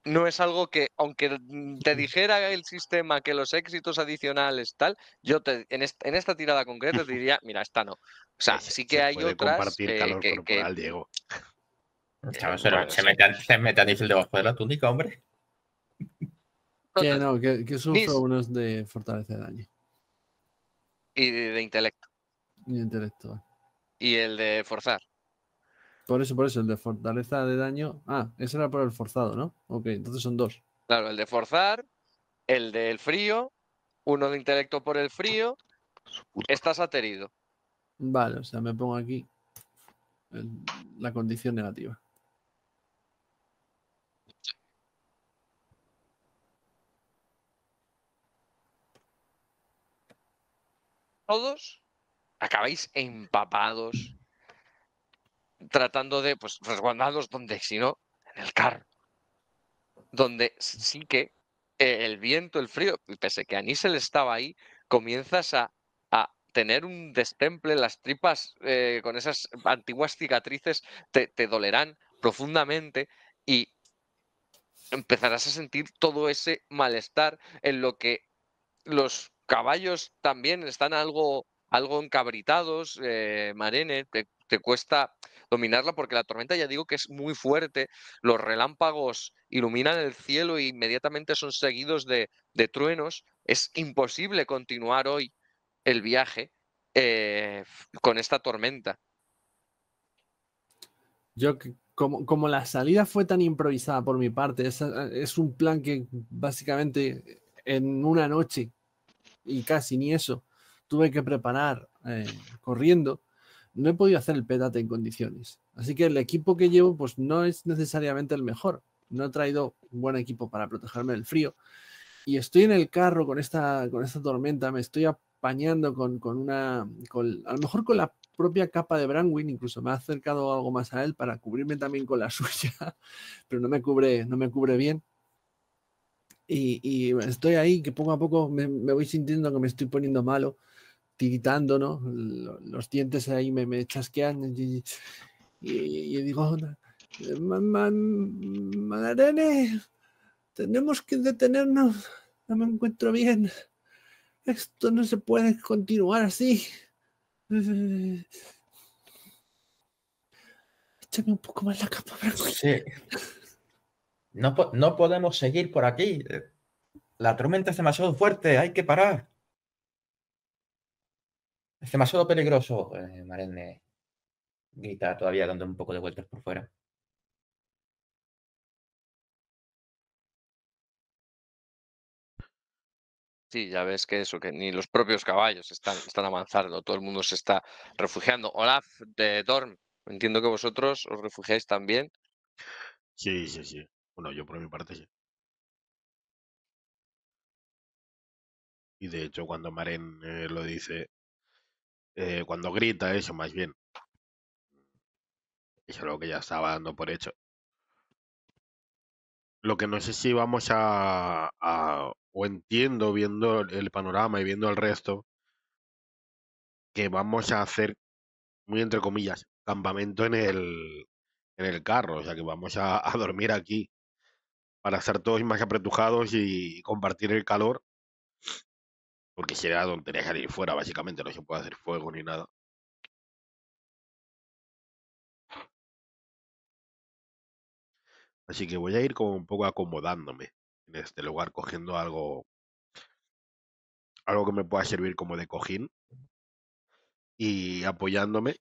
no es algo que, aunque te dijera el sistema que los éxitos adicionales tal, yo te, en, esta, en esta tirada concreta te diría, mira, esta no. O sea, sí, que hay puede otras. Compartir calor corporal, Diego. Eh, se, mete a se debajo de la túnica, hombre. Que no, que, que sufro unos de fortaleza de daño. Y de, intelecto. Y de intelecto. Y el de forzar. Por eso, por eso, el de fortaleza de daño. Ah, ese era por el forzado, ¿no? Ok, entonces son dos. Claro, el de forzar, el del frío, uno de intelecto por el frío. Estás aterido. Vale, o sea, me pongo aquí la condición negativa. Todos acabáis empapados tratando de, pues, resguardarlos donde, si no, en el carro, donde sí que eh, el viento, el frío, y pese que Anisel estaba ahí, comienzas a, tener un destemple, las tripas eh, con esas antiguas cicatrices te, dolerán profundamente y empezarás a sentir todo ese malestar en lo que los caballos también están algo, algo encabritados, eh, Marene, te, te, cuesta dominarla porque la tormenta ya digo que es muy fuerte, los relámpagos iluminan el cielo e inmediatamente son seguidos de, truenos, es imposible continuar hoy el viaje eh, con esta tormenta. Yo, como, como, la salida fue tan improvisada por mi parte, es, un plan que básicamente en una noche y casi ni eso, tuve que preparar eh, corriendo no he podido hacer el pedate en condiciones. Así que el equipo que llevo pues no es necesariamente el mejor. No he traído un buen equipo para protegerme del frío. Y estoy en el carro con esta, con esta tormenta, me estoy apañando con, una, a lo mejor con la propia capa de Brandwin, incluso me ha acercado algo más a él para cubrirme también con la suya, pero no me cubre, no me cubre bien. Y, estoy ahí que poco a poco me voy sintiendo que me estoy poniendo malo tiritando, ¿no? Los dientes ahí me, me chasquean y, digo, eh, Madrene tenemos que detenernos, no me encuentro bien, esto no se puede continuar así. Échame un poco más la capa, Franco. Sí. No, no podemos seguir por aquí. La tormenta es demasiado fuerte, hay que parar. Es demasiado peligroso, eh, Maren grita todavía dando un poco de vueltas por fuera. Sí, ya ves que eso, que ni los propios caballos están, avanzando, todo el mundo se está refugiando. Olaf de Dorm, entiendo que vosotros os refugiáis también. Sí, sí, sí. Bueno, yo por mi parte sí. Y de hecho, cuando Maren eh, lo dice, eh, cuando grita eso, más bien. Eso es lo que ya estaba dando por hecho. Lo que no sé si vamos a, o entiendo viendo el panorama y viendo el resto, que vamos a hacer, muy entre comillas, campamento en el, en el carro, o sea que vamos a, dormir aquí para estar todos más apretujados y compartir el calor porque si era donde tenía que ir fuera, básicamente, no se puede hacer fuego ni nada. Así que voy a ir como un poco acomodándome en este lugar, cogiendo algo, algo que me pueda servir como de cojín y apoyándome.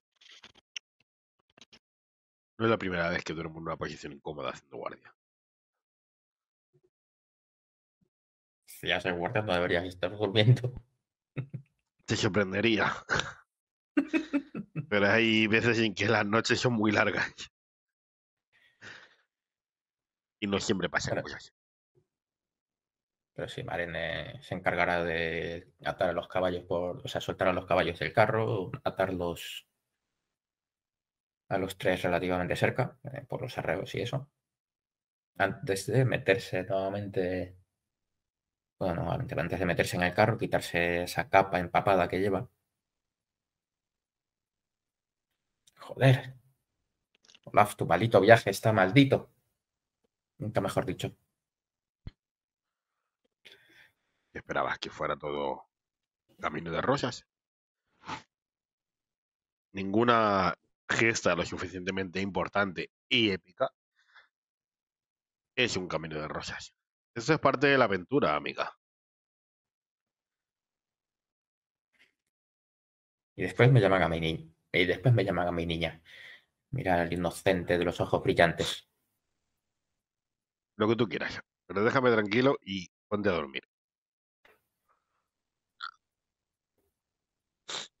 No es la primera vez que duermo en una posición incómoda haciendo guardia. Este, ya se no deberías estar durmiendo. Te sorprendería. Pero hay veces en que las noches son muy largas. Y no siempre pasan pero, cosas. Pero sí, Maren se encargará de atar a los caballos por. O sea, soltar a los caballos del carro, atarlos a los tres relativamente cerca, eh, por los arreglos y eso. Antes de meterse nuevamente bueno, normalmente antes de meterse en el carro, quitarse esa capa empapada que lleva. Joder. Olaf, tu malito viaje está maldito. Nunca mejor dicho. ¿Esperabas que fuera todo camino de rosas? Ninguna gesta lo suficientemente importante y épica es un camino de rosas. Eso es parte de la aventura, amiga. Y después me llaman a mi niña. Y después me llaman a mi niña. Mira al inocente de los ojos brillantes. Lo que tú quieras. Pero déjame tranquilo y ponte a dormir.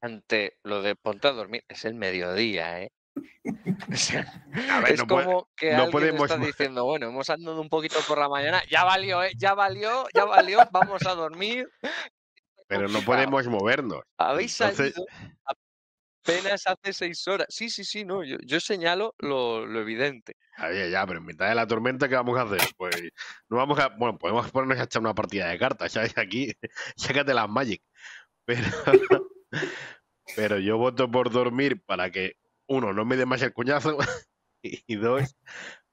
Ante lo de ponte a dormir, es el mediodía, ¿eh? es como que no podemos... está diciendo, bueno, hemos andado un poquito por la mañana, ya valió, ¿eh? ya valió, ya valió, vamos a dormir. Pero no podemos movernos. Habéis salido apenas hace seis horas. Sí, sí, sí, no, yo, yo señalo lo, lo evidente. Ah, ya, pero en mitad de la tormenta, ¿qué vamos a hacer? Pues no vamos a, bueno, podemos ponernos a echar una partida de cartas, ¿sabes? Aquí, sácate las Magic. Pero, pero yo voto por dormir para que uno, no me dé más el cuñazo y dos,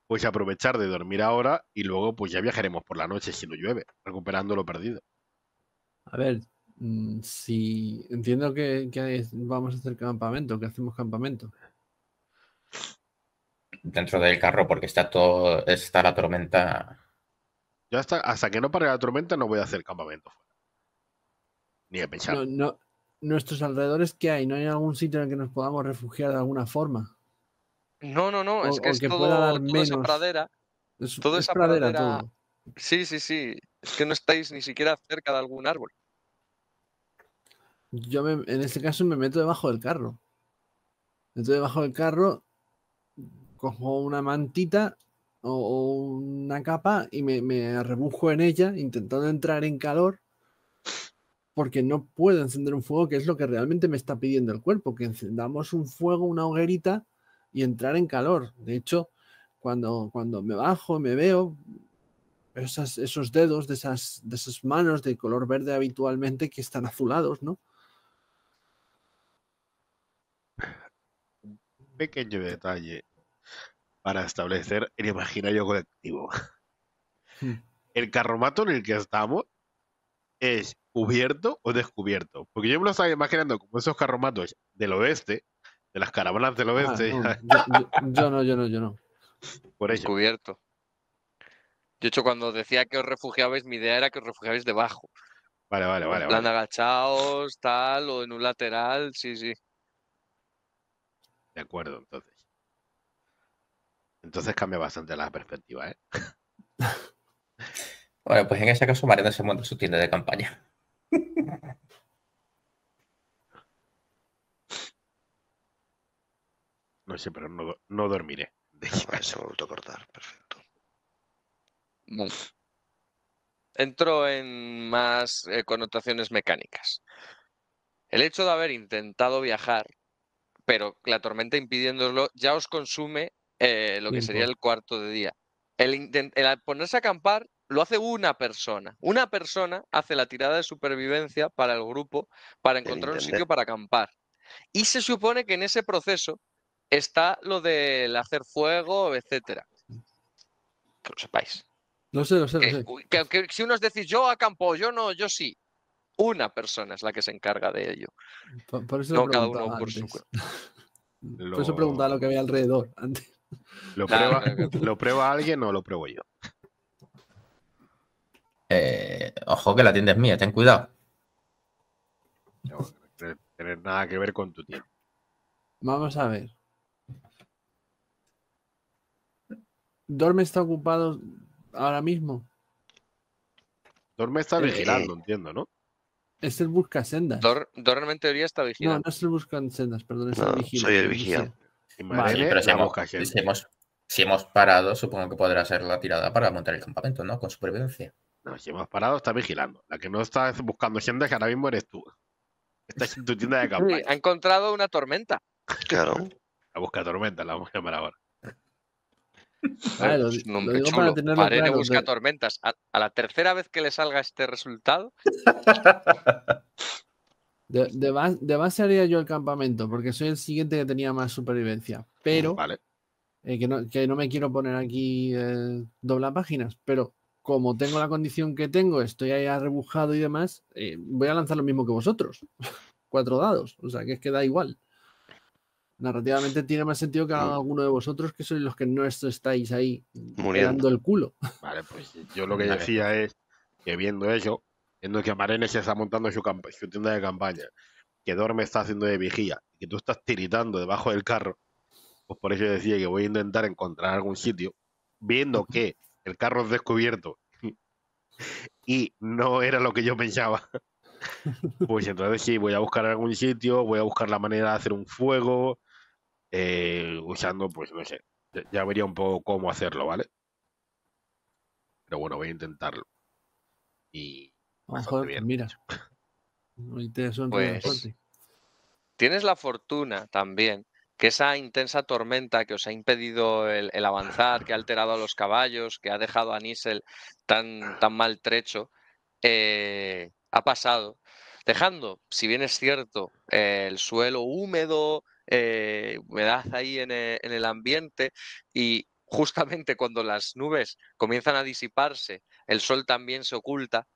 pues aprovechar de dormir ahora y luego pues ya viajaremos por la noche si no llueve, recuperando lo perdido. A ver, mm, si entiendo que, vamos a hacer campamento, que hacemos campamento. Dentro del carro, porque está todo, está la tormenta. Yo hasta, hasta que no pare la tormenta no voy a hacer campamento. Ni a pensar. no, nuestros alrededores, ¿qué hay? ¿No hay algún sitio en el que nos podamos refugiar de alguna forma? No, no, no, es que, es todo, toda esa pradera. toda esa pradera, todo. Sí, sí, sí. Es que no estáis ni siquiera cerca de algún árbol. Yo en este caso me meto debajo del carro. Me meto debajo del carro, cojo una mantita o, una capa y me, me rebujo en ella intentando entrar en calor porque no puedo encender un fuego, que es lo que realmente me está pidiendo el cuerpo, que encendamos un fuego, una hoguerita y entrar en calor. De hecho, cuando, cuando me bajo, me veo esos dedos de esas, de esas manos de color verde habitualmente que están azulados, ¿no? Pequeño detalle para establecer el imaginario colectivo. Hmm. El carromato en el que estamos es cubierto o descubierto. Porque yo me lo estaba imaginando como esos carromatos del oeste, de las carabolas del ah, oeste. yo, no, yo no, yo no. Por eso Descubierto. De hecho, cuando decía que os refugiabais, mi idea era que os refugiabais debajo. Vale, vale, vale. En agachados, tal, o en un lateral, sí, sí. De acuerdo, entonces. Entonces cambia bastante la perspectiva, ¿eh? Bueno, pues en ese caso Mariano se monta su tienda de campaña. No sé, pero no, no dormiré. se ha a cortar, perfecto. Entro en más eh, connotaciones mecánicas. El hecho de haber intentado viajar, pero la tormenta impidiéndolo, ya os consume eh, lo que sería el cuarto de día. el ponerse a acampar lo hace una persona. Una persona hace la tirada de supervivencia para el grupo para encontrar un sitio para acampar. Y se supone que en ese proceso está lo del hacer fuego, etcétera. Que lo sepáis. No sé, no sé. Que, sé. si decís yo acampo, yo no, yo sí. Una persona es la que se encarga de ello. Por, eso no cada uno por Lo... eso preguntaba lo que había alrededor antes. ¿Lo prueba, ¿Lo prueba alguien o lo pruebo yo? Eh, ojo que la tienda es mía, ten cuidado. No tener, nada que ver con tu tienda. Vamos a ver. ¿Dorme está ocupado ahora mismo? Dorme está eh, vigilando, eh. entiendo, ¿no? Es el busca sendas. Dorme en teoría está vigilando. No, no es el busca sendas, perdón, es Soy el vigilante. si hemos, si hemos parado, supongo que podrá ser la tirada para montar el campamento, ¿no? Con supervivencia. No, si hemos parado, está vigilando. La que no está buscando gente que ahora mismo eres tú. Estás en tu tienda de campaña. ha encontrado una tormenta. Claro. La busca tormenta, la vamos a llamar ahora. Vale, lo, me Para tormentas. A, la tercera vez que le salga este resultado. De, base, haría yo el campamento, porque soy el siguiente que tenía más supervivencia. Pero. Vale. Eh, que, no, me quiero poner aquí eh, dobla páginas, pero como tengo la condición que tengo, estoy ahí arrebujado y demás, eh, voy a lanzar lo mismo que vosotros. Cuatro dados. O sea, que es que da igual. Narrativamente tiene más sentido que mm. alguno de vosotros que sois los que no estáis ahí dando el culo. Vale, pues yo lo que decía es que viendo eso, viendo que se está montando su, tienda de campaña, que Dorme está haciendo de vigía, que tú estás tiritando debajo del carro, pues por eso decía que voy a intentar encontrar algún sitio, viendo que el carro descubierto y no era lo que yo pensaba, pues entonces sí, voy a buscar algún sitio, voy a buscar la manera de hacer un fuego, eh, usando, pues no sé, ya vería un poco cómo hacerlo, ¿vale? Pero bueno, voy a intentarlo. Y... Mejor, ah, bien. mira. Pues, tienes la fortuna también que esa intensa tormenta que os ha impedido el, avanzar, que ha alterado a los caballos, que ha dejado a Nissel tan, tan maltrecho, eh, ha pasado, dejando, si bien es cierto, eh, el suelo húmedo, eh, humedad ahí e, en el ambiente y justamente cuando las nubes comienzan a disiparse, el sol también se oculta,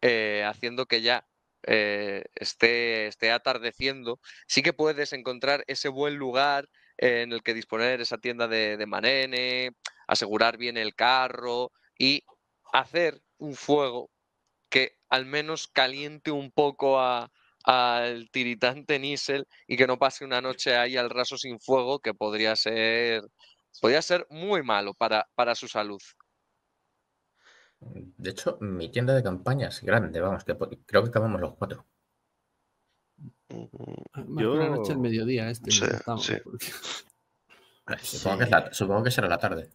haciendo que ya eh, esté, esté atardeciendo, sí que puedes encontrar ese buen lugar en el que disponer esa tienda de, manene, asegurar bien el carro y hacer un fuego que al menos caliente un poco al tiritante Nisel y que no pase una noche ahí al raso sin fuego, que podría ser, podría ser muy malo para su salud. De hecho, mi tienda de campaña es grande, vamos, creo que acabamos los cuatro. Mm, ah, yo... una noche el mediodía este. Supongo, Que será la tarde.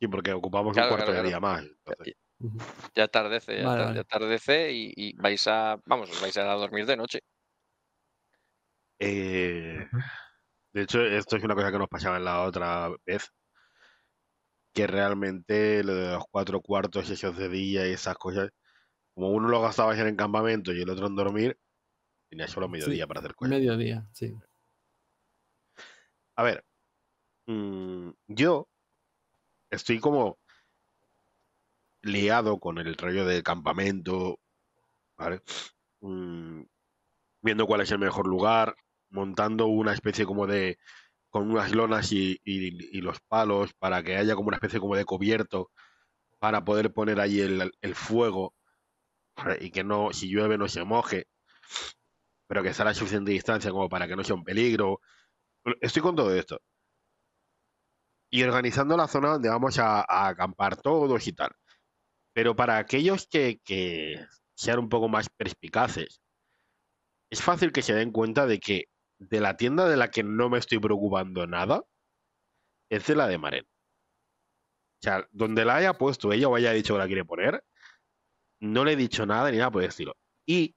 Y porque ocupamos un cuarto de día más. Ya atardece, ya, atardece y, vais a, vamos, vais a dormir de noche. Eh, de hecho, esto es una cosa que nos pasaba en la otra vez, que realmente lo de los cuatro cuartos esos de día y esas cosas, como uno lo gastaba en el campamento y el otro en dormir, tenía solo mediodía para hacer cosas. Mediodía, sí. A ver, mm, yo estoy como liado con el rollo del campamento, ¿vale? Mm, viendo cuál es el mejor lugar, montando una especie como de con unas lonas y, los palos para que haya como una especie como de cubierto para poder poner allí el, fuego y que no, si llueve no se moje, pero que estará a suficiente distancia como para que no sea un peligro. Estoy con todo esto. Y organizando la zona donde vamos a, acampar todos y tal. Pero para aquellos que sean un poco más perspicaces, es fácil que se den cuenta de que de la tienda de la que no me estoy preocupando nada es de la de Maren. O sea, donde la haya puesto ella o haya dicho que la quiere poner, no le he dicho nada ni nada por decirlo Y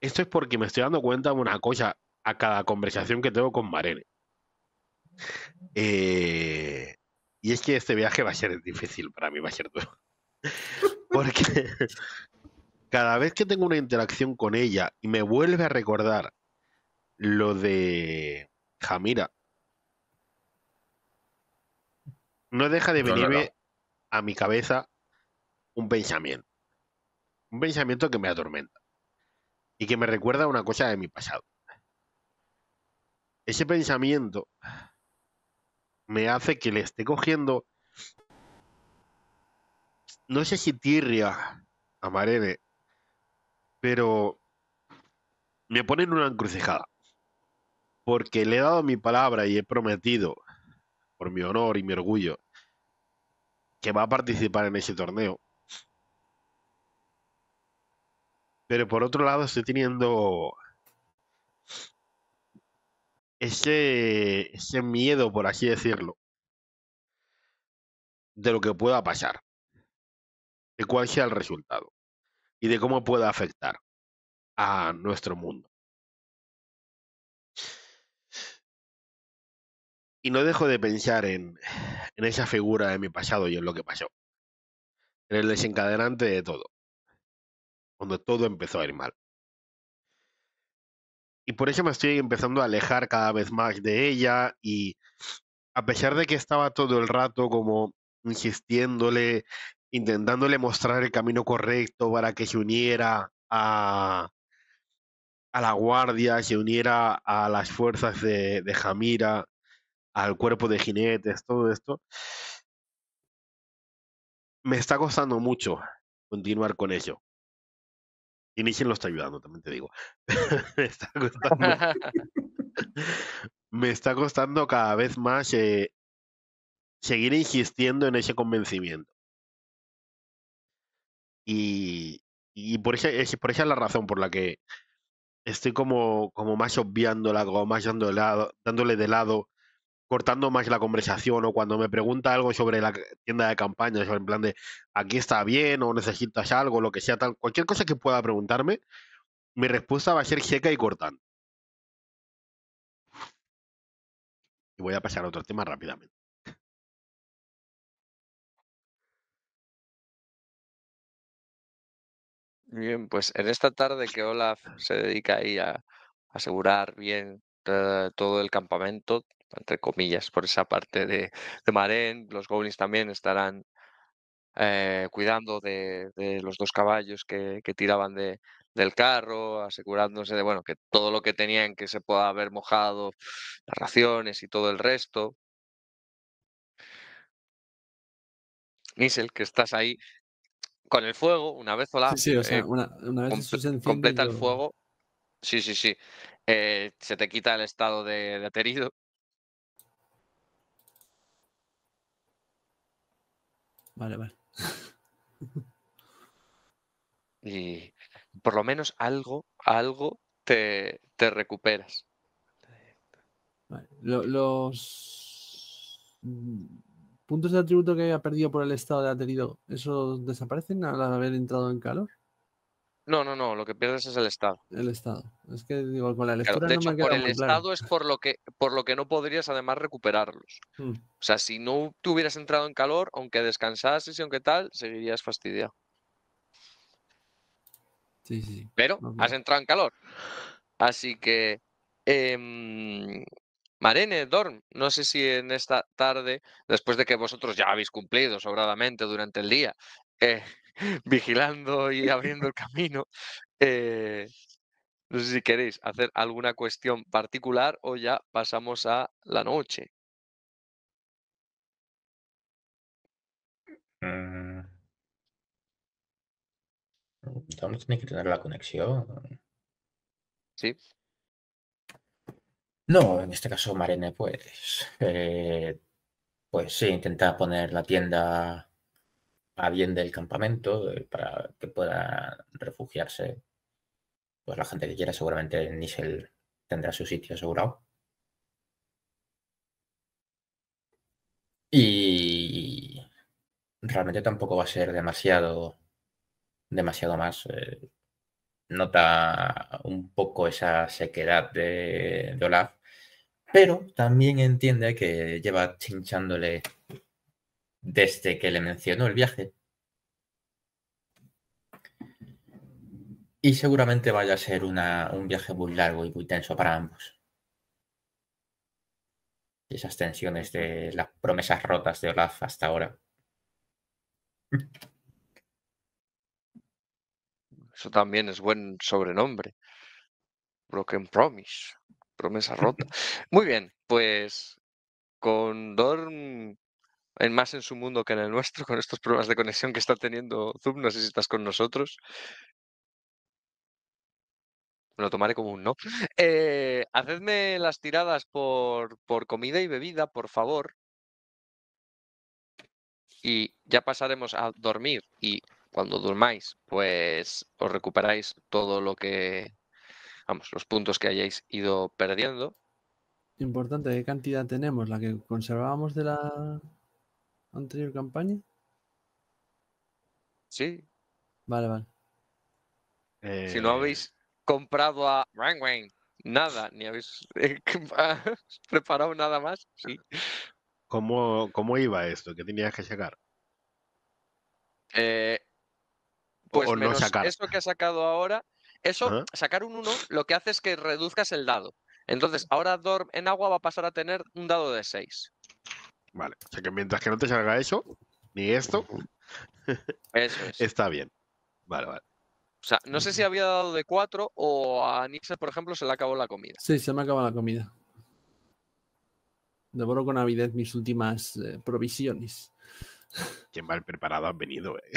esto es porque me estoy dando cuenta de una cosa a cada conversación que tengo con Maren. Eh, y es que este viaje va a ser difícil para mí, va a ser duro. porque cada vez que tengo una interacción con ella y me vuelve a recordar lo de Jamira, no deja de venirme a mi cabeza un pensamiento. Un pensamiento que me atormenta y que me recuerda una cosa de mi pasado. Ese pensamiento me hace que le esté cogiendo, no sé si tirria a Marene pero me ponen una encrucijada. Porque le he dado mi palabra y he prometido, por mi honor y mi orgullo, que va a participar en ese torneo. Pero por otro lado estoy teniendo ese, ese miedo, por así decirlo, de lo que pueda pasar, de cuál sea el resultado y de cómo pueda afectar a nuestro mundo. Y no dejo de pensar en, en esa figura de mi pasado y en lo que pasó. En el desencadenante de todo. Cuando todo empezó a ir mal. Y por eso me estoy empezando a alejar cada vez más de ella y a pesar de que estaba todo el rato como insistiéndole intentándole mostrar el camino correcto para que se uniera a, a la guardia, se uniera a las fuerzas de, Jamira, al cuerpo de jinetes, todo esto. Me está costando mucho continuar con eso. Y Nishin lo está ayudando, también te digo. me, está costando, cada vez más eh, seguir insistiendo en ese convencimiento. Y, por, esa, es, por esa la razón por la que estoy como, como más obviándola, como más dándole, lado, dándole de lado, cortando más la conversación o cuando me pregunta algo sobre la tienda de campaña, sobre en plan de aquí está bien o necesitas algo, lo que sea, tal, cualquier cosa que pueda preguntarme, mi respuesta va a ser seca y cortante. Y voy a pasar a otro tema rápidamente. Bien, pues en esta tarde que Olaf se dedica ahí a asegurar bien todo el campamento, entre comillas, por esa parte de, Marén, los goblins también estarán eh, cuidando de, los dos caballos que, tiraban de, del carro, asegurándose de bueno, que todo lo que tenían que se pueda haber mojado, las raciones y todo el resto. Misel, que estás ahí con el fuego, una vez sola. o eh, vez completa el fuego. Sí, sí, sí. Eh, se te quita el estado de, aterido. Vale, vale. y por lo menos algo, algo te, te recuperas. Los mm, puntos de atributo que haya perdido por el estado de aterido, ¿esos desaparecen al haber entrado en calor? No, no, no, lo que pierdes es el estado. El estado. Es que digo, con por el estado es por lo que por lo que no podrías además recuperarlos. Hmm. O sea, si no tuvieras entrado en calor, aunque descansases y aunque tal, seguirías fastidiado. Sí, sí. Pero has entrado en calor. Así que em, Marene, Dorm, no sé si en esta tarde, después de que vosotros ya habéis cumplido sobradamente durante el día, eh, vigilando y abriendo el camino, eh, no sé si queréis hacer alguna cuestión particular o ya pasamos a la noche. Dorn mm. tiene que tener la conexión. Sí, no, en este caso Marene, pues, eh, pues sí, intenta poner la tienda a bien del campamento eh, para que pueda refugiarse. Pues la gente que quiera, seguramente Nissel tendrá su sitio asegurado. Y realmente tampoco va a ser demasiado, demasiado más. Eh, nota un poco esa sequedad de Olaf pero también entiende que lleva chinchándole desde que le mencionó el viaje. Y seguramente vaya a ser un viaje muy largo y muy tenso para ambos. Esas tensiones de las promesas rotas de Olaf hasta ahora. Eso también es buen sobrenombre. Broken Promise promesa rota. Muy bien, pues con Dorm en más en su mundo que en el nuestro, con estos problemas de conexión que está teniendo Zoom, no sé si estás con nosotros. lo tomaré como un no. Eh, hacedme las tiradas por, por comida y bebida, por favor. Y ya pasaremos a dormir. Y cuando durmáis, pues os recuperáis todo lo que vamos, los puntos que hayáis ido perdiendo. Importante, ¿qué cantidad tenemos? ¿La que conservábamos de la anterior campaña? Sí. Vale, vale. Eh, si no habéis comprado a Wayne nada, ni habéis eh, ah, preparado nada más, sí. ¿Cómo, iba esto? ¿Qué tenías que sacar? Eh, pues menos eso que ha sacado ahora eso, sacar un 1 lo que hace es que reduzcas el dado. Entonces, ahora Dorm en agua va a pasar a tener un dado de 6. Vale, o sea que mientras que no te salga eso, ni esto, eso está bien. Vale, vale. O sea, no sé si había dado de 4 o a Nixel, por ejemplo, se le acabó la comida. Sí, se me acabó la comida. Devoro con avidez mis últimas eh, provisiones. Qué mal preparado han venido, eh.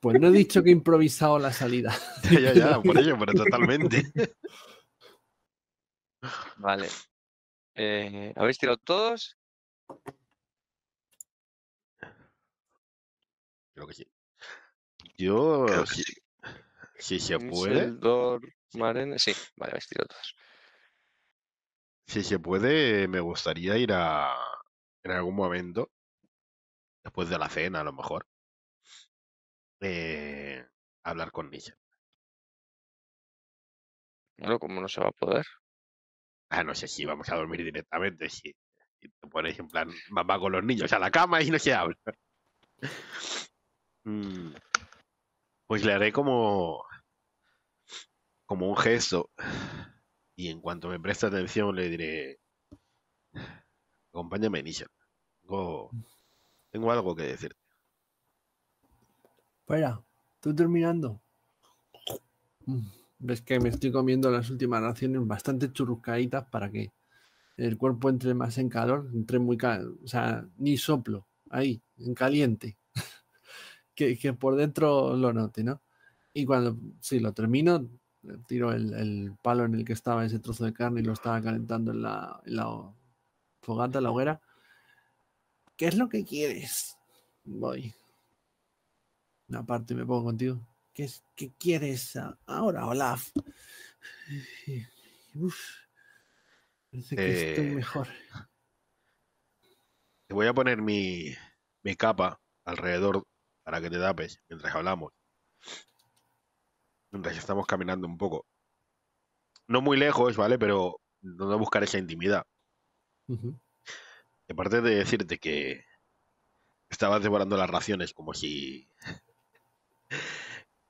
Pues no he dicho que he improvisado la salida. Ya, ya, ya, por ello, pero totalmente. Vale. Eh, ¿Habéis tirado todos? Creo que sí. Yo, si, se puede. sí, vale, habéis tirado todos. Si se puede, me gustaría ir a. En algún momento, después de la cena, a lo mejor, eh, hablar con Nisha Bueno, como no se va a poder. Ah, no sé si vamos a dormir directamente, si, te pones en plan mamá con los niños a la cama y no se habla. Mm, pues le haré como, como un gesto y en cuanto me preste atención le diré, acompáñame, Nisha. Tengo, tengo algo que decirte. Espera, estoy terminando. Mm, ves que me estoy comiendo las últimas raciones bastante churruscaditas para que el cuerpo entre más en calor, entre muy calor, o sea, ni soplo, ahí, en caliente. que, que, por dentro lo note, ¿no? Y cuando, sí lo termino, tiro el, palo en el que estaba ese trozo de carne y lo estaba calentando en la, en la fogata, la hoguera. ¿Qué es lo que quieres? Voy. Aparte me pongo contigo. ¿Qué, qué quieres ahora, Olaf? Uf, parece que estoy eh, mejor. Te voy a poner mi, capa alrededor para que te tapes mientras hablamos. Mientras estamos caminando un poco. No muy lejos, ¿vale? Pero donde buscar esa intimidad. Aparte de decirte que estabas devorando las raciones como si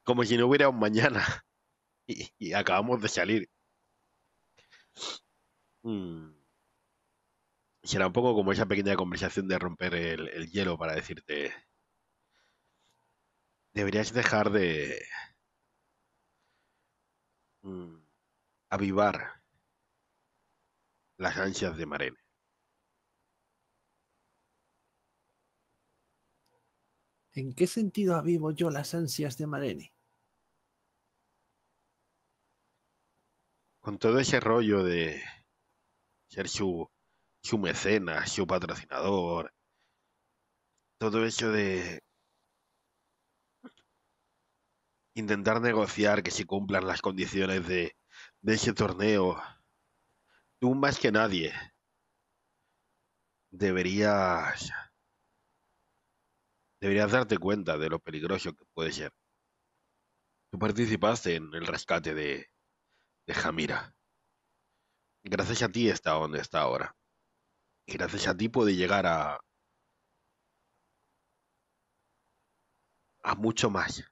como si no hubiera un mañana. Y, acabamos de salir. Mm. Será un poco como esa pequeña conversación de romper el, hielo para decirte, deberías dejar de mm, avivar las ansias de Marene. ¿En qué sentido avivo yo las ansias de Marene? con todo ese rollo de ser su, su su patrocinador, todo eso de intentar negociar que se cumplan las condiciones de, de ese torneo, tú más que nadie deberías deberías darte cuenta de lo peligroso que puede ser. Tú participaste en el rescate de, de Jamira. Gracias a ti está donde está ahora. gracias a ti puede llegar a. a mucho más.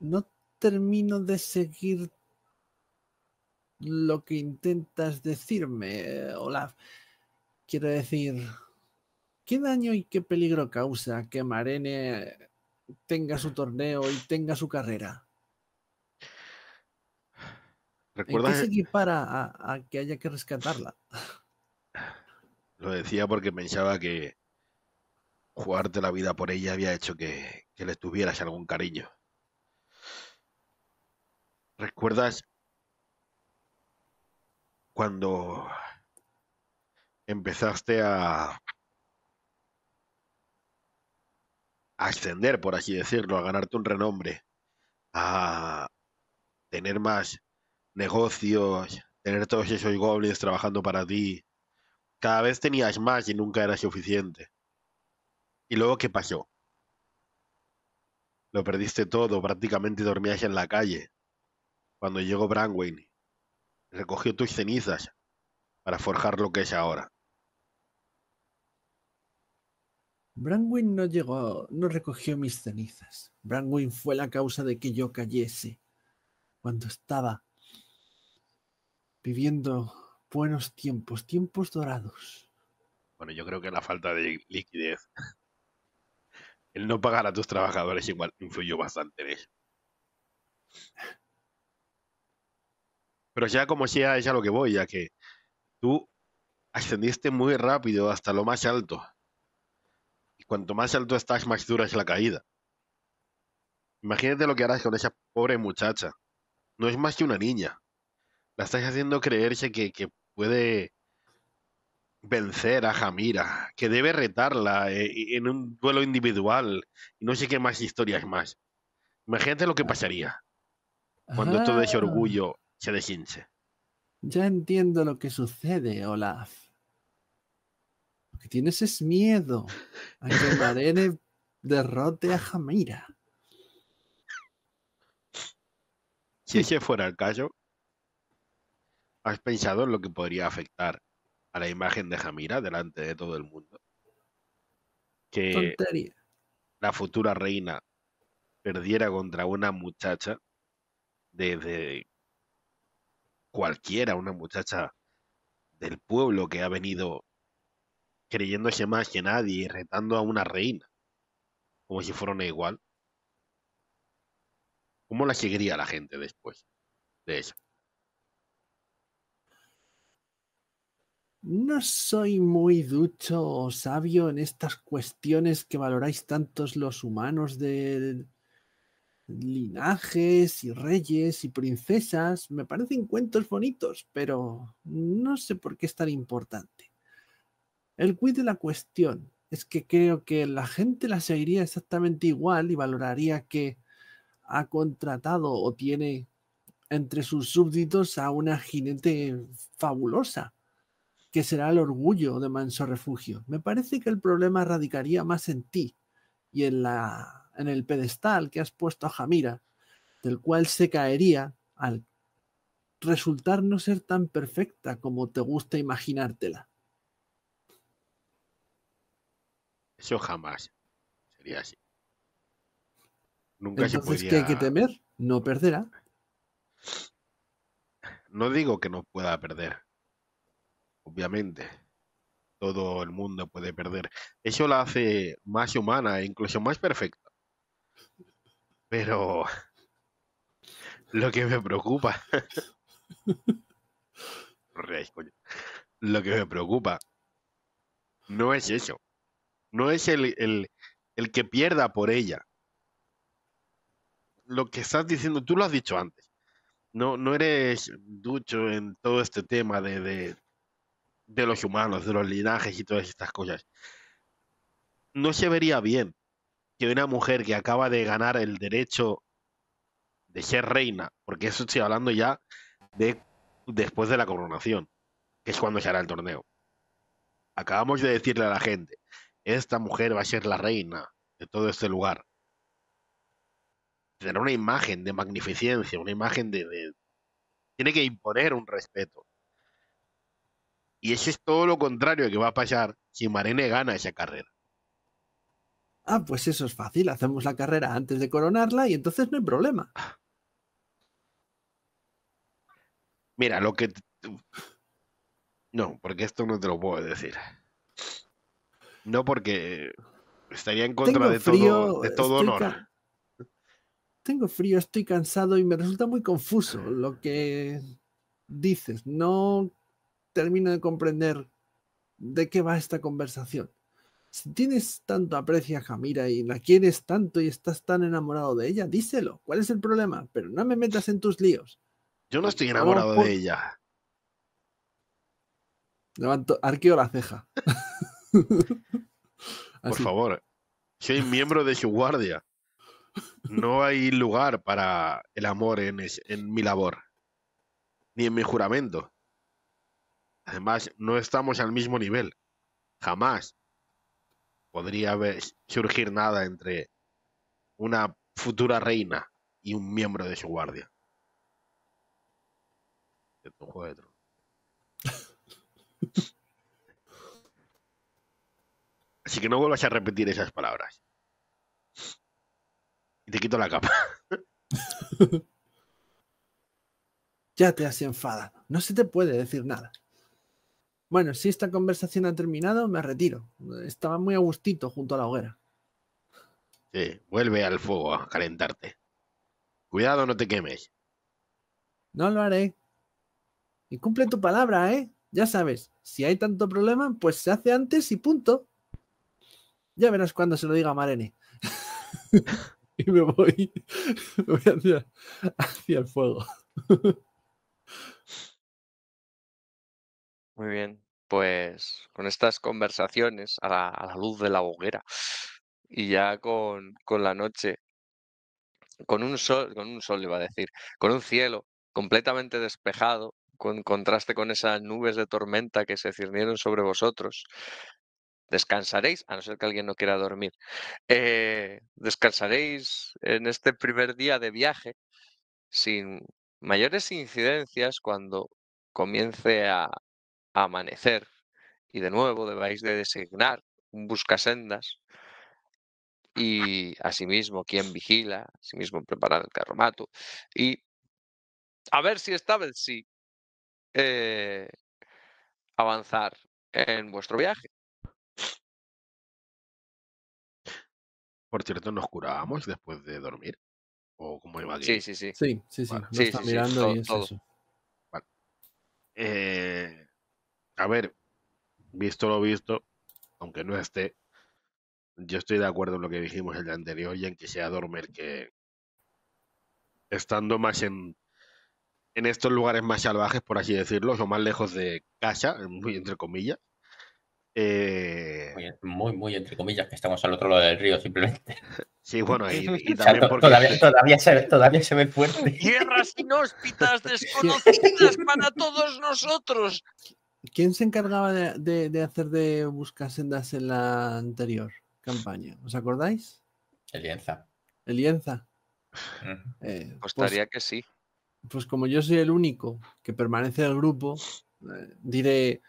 No termino de seguir lo que intentas decirme, Olaf. Quiero decir, qué daño y qué peligro causa que Marene tenga su torneo y tenga su carrera. ¿En qué se equipara a, que haya que rescatarla? Lo decía porque pensaba que jugarte la vida por ella había hecho que le tuvieras algún cariño. ¿Recuerdas cuando empezaste a ascender, por así decirlo, a ganarte un renombre, a tener más negocios, tener todos esos goblins trabajando para ti. Cada vez tenías más y nunca era suficiente. ¿Y luego qué pasó? Lo perdiste todo, prácticamente dormías en la calle. Cuando llegó Branwyn, recogió tus cenizas para forjar lo que es ahora. Branwyn no llegó, no recogió mis cenizas. Branwyn fue la causa de que yo cayese cuando estaba viviendo buenos tiempos, tiempos dorados. Bueno, yo creo que la falta de liquidez, el no pagar a tus trabajadores igual influyó bastante en eso. Pero ya como sea, es ya lo que voy, ya que tú ascendiste muy rápido hasta lo más alto cuanto más alto estás, más dura es la caída. Imagínate lo que harás con esa pobre muchacha. No es más que una niña. La estás haciendo creerse que, puede vencer a Jamira, que debe retarla eh, en un duelo individual y no sé qué más historias más. Imagínate lo que pasaría cuando todo ese ah. orgullo se deshinche. Ya entiendo lo que sucede, Olaf tienes es miedo a que Marene derrote a Jamira. Si ese fuera el caso, ¿has pensado en lo que podría afectar a la imagen de Jamira delante de todo el mundo? Que la futura reina perdiera contra una muchacha desde de cualquiera, una muchacha del pueblo que ha venido creyéndose más que nadie y retando a una reina, como si fuera igual. ¿Cómo la seguiría la gente después de eso? No soy muy ducho o sabio en estas cuestiones que valoráis tantos los humanos de linajes y reyes y princesas. Me parecen cuentos bonitos, pero no sé por qué es tan importante. El quid de la cuestión es que creo que la gente la seguiría exactamente igual y valoraría que ha contratado o tiene entre sus súbditos a una jinete fabulosa, que será el orgullo de Manso Refugio. Me parece que el problema radicaría más en ti y en, la, en el pedestal que has puesto a Jamira, del cual se caería al resultar no ser tan perfecta como te gusta imaginártela. Eso jamás sería así. Nunca Entonces, se ¿qué hay que temer? No perderá. No digo que no pueda perder. Obviamente. Todo el mundo puede perder. Eso la hace más humana e incluso más perfecta. Pero lo que me preocupa. Lo que me preocupa no es eso no es el, que pierda por ella. Lo que estás diciendo, tú lo has dicho antes. No, no eres ducho en todo este tema de, de, de los humanos, de los linajes y todas estas cosas. No se vería bien que una mujer que acaba de ganar el derecho de ser reina, porque eso estoy hablando ya de después de la coronación, que es cuando se hará el torneo. Acabamos de decirle a la gente, esta mujer va a ser la reina de todo este lugar. Tiene una imagen de magnificencia, una imagen de, de... Tiene que imponer un respeto. Y eso es todo lo contrario que va a pasar si Marene gana esa carrera. Ah, pues eso es fácil. Hacemos la carrera antes de coronarla y entonces no hay problema. Mira, lo que... No, porque esto no te lo puedo decir. No, porque estaría en contra de, todo, de, todo, honor. Tengo frío, estoy cansado y me resulta muy confuso lo que dices. No termino de comprender de qué va esta conversación. Si tienes tanto aprecio a Jamira y la quieres tanto y estás tan enamorado de ella, díselo. ¿Cuál es el problema? Pero no me metas en tus líos. Yo no estoy enamorado de ella. Levanto, arqueo la ceja. Por favor, soy miembro de su guardia. No hay lugar para el amor en, mi labor, ni en mi juramento. Además, no estamos al mismo nivel. Jamás podría surgir nada entre una futura reina y un miembro de su guardia. Así que no vuelvas a repetir esas palabras. Y te quito la capa. ya te has enfadado. No se te puede decir nada. Bueno, si esta conversación ha terminado, me retiro. Estaba muy a gustito junto a la hoguera. Sí, vuelve al fuego a calentarte. Cuidado, no te quemes. No lo haré. Y cumple tu palabra, ¿eh? Ya sabes, si hay tanto problema, pues se hace antes y punto. Ya verás cuando se lo diga a Mareni. y me voy, hacia, el fuego. Muy bien, pues con estas conversaciones a la, luz de la hoguera y ya con, con, la noche, con un sol, con un sol iba a decir, con un cielo completamente despejado, con contraste con esas nubes de tormenta que se cernieron sobre vosotros, descansaréis, a no ser que alguien no quiera dormir, eh, descansaréis en este primer día de viaje sin mayores incidencias cuando comience a, amanecer y de nuevo debáis de designar un buscasendas y asimismo quien vigila, asimismo preparar el carromato y a ver si esta vez sí eh, avanzar en vuestro viaje. Por cierto, nos curábamos después de dormir. ¿O como iba a Sí, sí, sí. Sí, sí, sí. sí, mirando y Eso. Eh, a ver, visto lo visto, aunque no esté, yo estoy de acuerdo en lo que dijimos el día anterior y en que sea dormir que estando más en en estos lugares más salvajes, por así decirlo, o más lejos de casa, muy entre comillas, eh, muy, muy, entre comillas, que estamos al otro lado del río, simplemente. Sí, bueno, y, todavía, se, ve fuerte. Tierras inhóspitas, desconocidas para todos nosotros. ¿Quién se encargaba de, hacer de buscar sendas en la anterior campaña? ¿Os acordáis? Elienza. Elienza. Eh, pues que sí. Pues como yo soy el único que permanece en grupo, eh, diré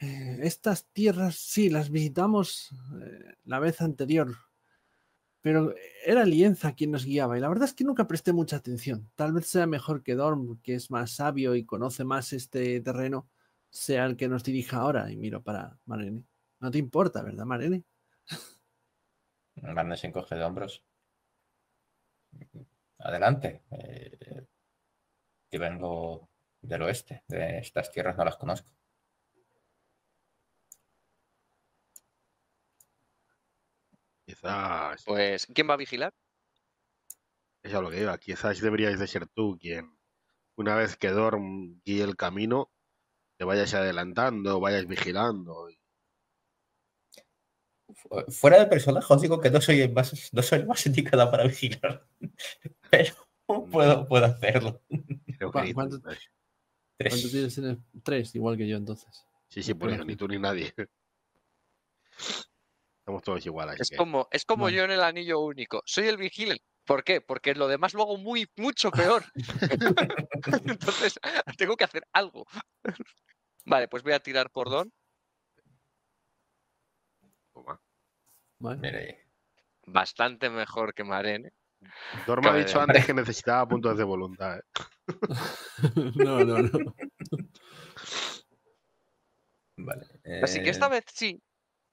eh, estas tierras sí, las visitamos eh, la vez anterior, pero era Lienza quien nos guiaba y la verdad es que nunca presté mucha atención. Tal vez sea mejor que Dorm, que es más sabio y conoce más este terreno, sea el que nos dirija ahora y miro para Marene. No te importa, ¿verdad, Marene? Marene se encoge de hombros. Adelante. Eh, yo vengo del oeste, de estas tierras no las conozco. Ah, pues, ¿quién va a vigilar? Eso es lo que iba. Quizás deberíais de ser tú quien, una vez que Dorm guíe el camino, te vayas adelantando, vayas vigilando. Eh, fuera de personaje, digo que no soy más, no soy más indicada para vigilar. Pero mm. puedo, hacerlo. ¿Cuántos ¿Cuánto, tienes? Tres, igual que yo entonces. Sí, sí, por ni tú ni nadie. Somos todos iguales. Es como, es como yo en el anillo único. Soy el vigil. ¿Por qué? Porque lo demás lo hago muy, mucho peor. Entonces, tengo que hacer algo. Vale, pues voy a tirar por don. Bastante mejor que Marene. ¿eh? Dorma ha dicho antes que necesitaba puntos de voluntad. ¿eh? no, no, no. Vale. Así que esta eh. vez sí,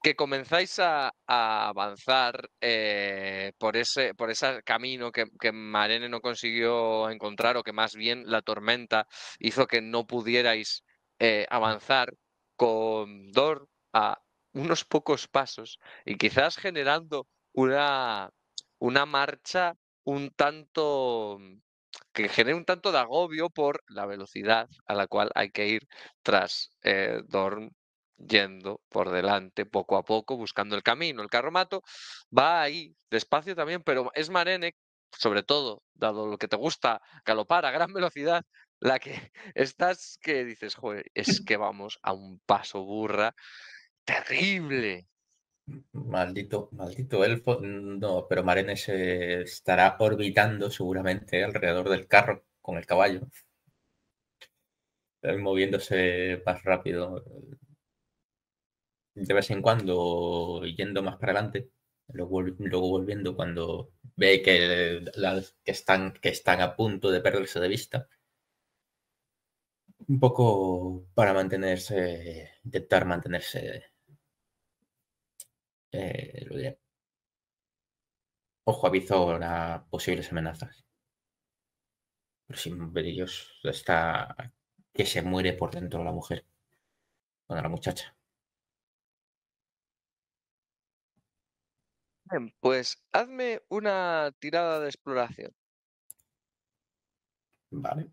que comenzáis a, avanzar eh, por, ese, por ese camino que, Marene no consiguió encontrar o que más bien la tormenta hizo que no pudierais eh, avanzar con Dor a unos pocos pasos y quizás generando una, una marcha un tanto que genere un tanto de agobio por la velocidad a la cual hay que ir tras eh, Dorn yendo por delante, poco a poco, buscando el camino. El carromato va ahí, despacio también, pero es Marene, sobre todo, dado lo que te gusta, galopar a gran velocidad, la que estás que dices, joder, es que vamos a un paso burra terrible. Maldito, maldito el mm, No, pero Marene se estará orbitando seguramente alrededor del carro con el caballo. Moviéndose más rápido de vez en cuando yendo más para adelante, luego, volviendo cuando ve que, las, que, están, que están a punto de perderse de vista. Un poco para mantenerse, intentar mantenerse, eh, lo Ojo, aviso a posibles amenazas. Pero sin brillos está que se muere por dentro la mujer, bueno, la muchacha. Bien, pues hazme una tirada de exploración. Vale.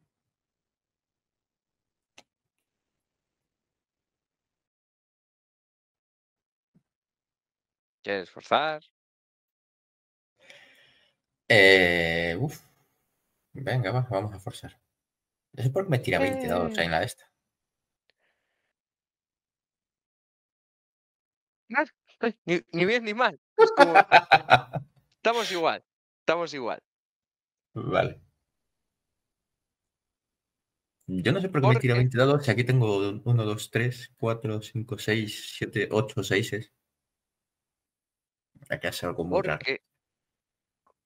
¿Quieres forzar? Eh, uf. Venga, vamos a forzar. Es porque me tira 22 eh. en la esta. Ah, ni bien ni mal estamos igual, estamos igual. Vale. Yo no sé por qué me tira 20 dados si aquí tengo 1, 2, 3, 4, 5, 6, 7, 8, 6. Acá hacer algo muy raro.